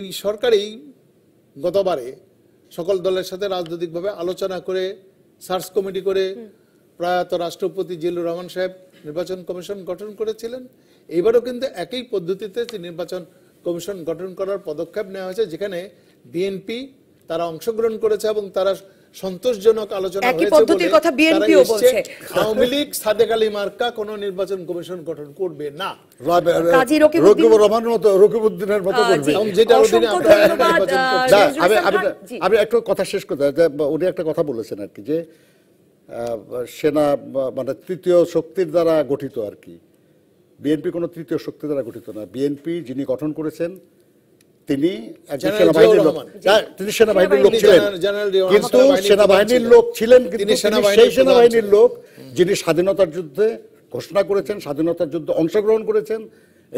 গতবারে সকল দলের সাথে রাজনৈতিকভাবে আলোচনা করে সার্চ কমিটি করে প্রয়াত রাষ্ট্রপতি জিল্লুর রহমান সাহেব নির্বাচন কমিশন গঠন করেছিলেন এবারও কিন্তু একই পদ্ধতিতে নির্বাচন কমিশন গঠন করার পদক্ষেপ নেওয়া হয়েছে যেখানে বিএনপি তারা অংশগ্রহণ করেছে এবং তারা সন্তোষজনক আলোচনা পদ্ধতির কথা বলছে আওয়ামী লীগ সাদেক আলী মার্কা কোন নির্বাচন কমিশন গঠন করবে না কাজী মতো মতো করবে যেটা আমি আমি কথা শেষ করতে উনি একটা কথা বলেছেন আর কি যে সেনা মানে তৃতীয় শক্তির দ্বারা গঠিত আর কি বিএনপি কোনো তৃতীয় শক্তি দ্বারা গঠিত না বিএনপি যিনি গঠন করেছেন তিনি হ্যাঁ, তিনি সেনাবাহিনীর লোক ছিলেন কিন্তু সেনাবাহিনীর লোক ছিলেন কিন্তু সেই সেনাবাহিনীর লোক যিনি স্বাধীনতার যুদ্ধে ঘোষণা করেছেন স্বাধীনতার যুদ্ধে অংশগ্রহণ করেছেন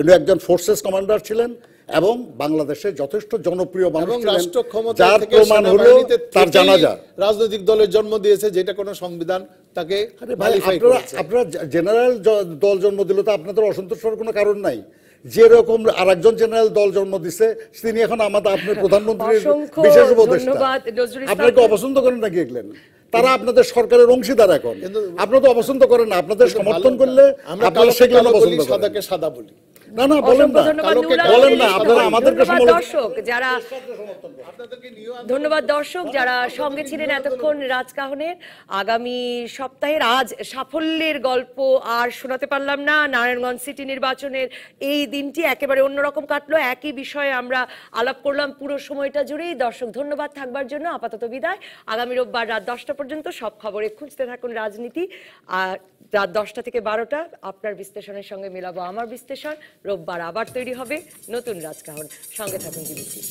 উনি একজন ফোর্সেস কমান্ডার ছিলেন এবং বাংলাদেশে যথেষ্ট জনপ্রিয় মানুষ ছিলেন যার প্রমাণ হলো তার রাজনৈতিক দলের জন্ম দিয়েছে যেটা কোন সংবিধান তাকে আপনারা আপনারা জেনারেল দল জন্ম দিল তো আপনাদের অসন্তোষ কোনো কারণ নাই যেরকম আরেকজন জেনারেল দল জন্ম দিছে তিনি এখন আমাদের আপনার প্রধানমন্ত্রী বিশেষ উপদেষ্টা আপনাকে অপছন্দ করেন নাকি এগুলেন তারা আপনাদের সরকারের অংশীদার এখন আপনারা তো অপছন্দ করেন না আপনাদের সমর্থন করলে আপনারা সেগুলো সাদাকে সাদা বলি না না বলেন না বলেন না আপনারা দর্শক যারা ধন্যবাদ দর্শক যারা সঙ্গে ছিলেন এতক্ষণ রাজকাহনের আগামী আজ সাফল্যের গল্প আর শোনাতে পারলাম না নারায়ণগঞ্জ সিটি নির্বাচনের এই দিনটি একেবারে অন্যরকম কাটলো একই বিষয়ে আমরা আলাপ করলাম পুরো সময়টা জুড়েই দর্শক ধন্যবাদ থাকবার জন্য আপাতত বিদায় আগামী রোববার রাত দশটা পর্যন্ত সব খবরে খুঁজতে থাকুন রাজনীতি আর রাত দশটা থেকে বারোটা আপনার বিশ্লেষণের সঙ্গে মেলাবো আমার বিশ্লেষণ রোববার আবার তৈরি হবে নতুন রাজকাহন সঙ্গে থাকুন বিবিসি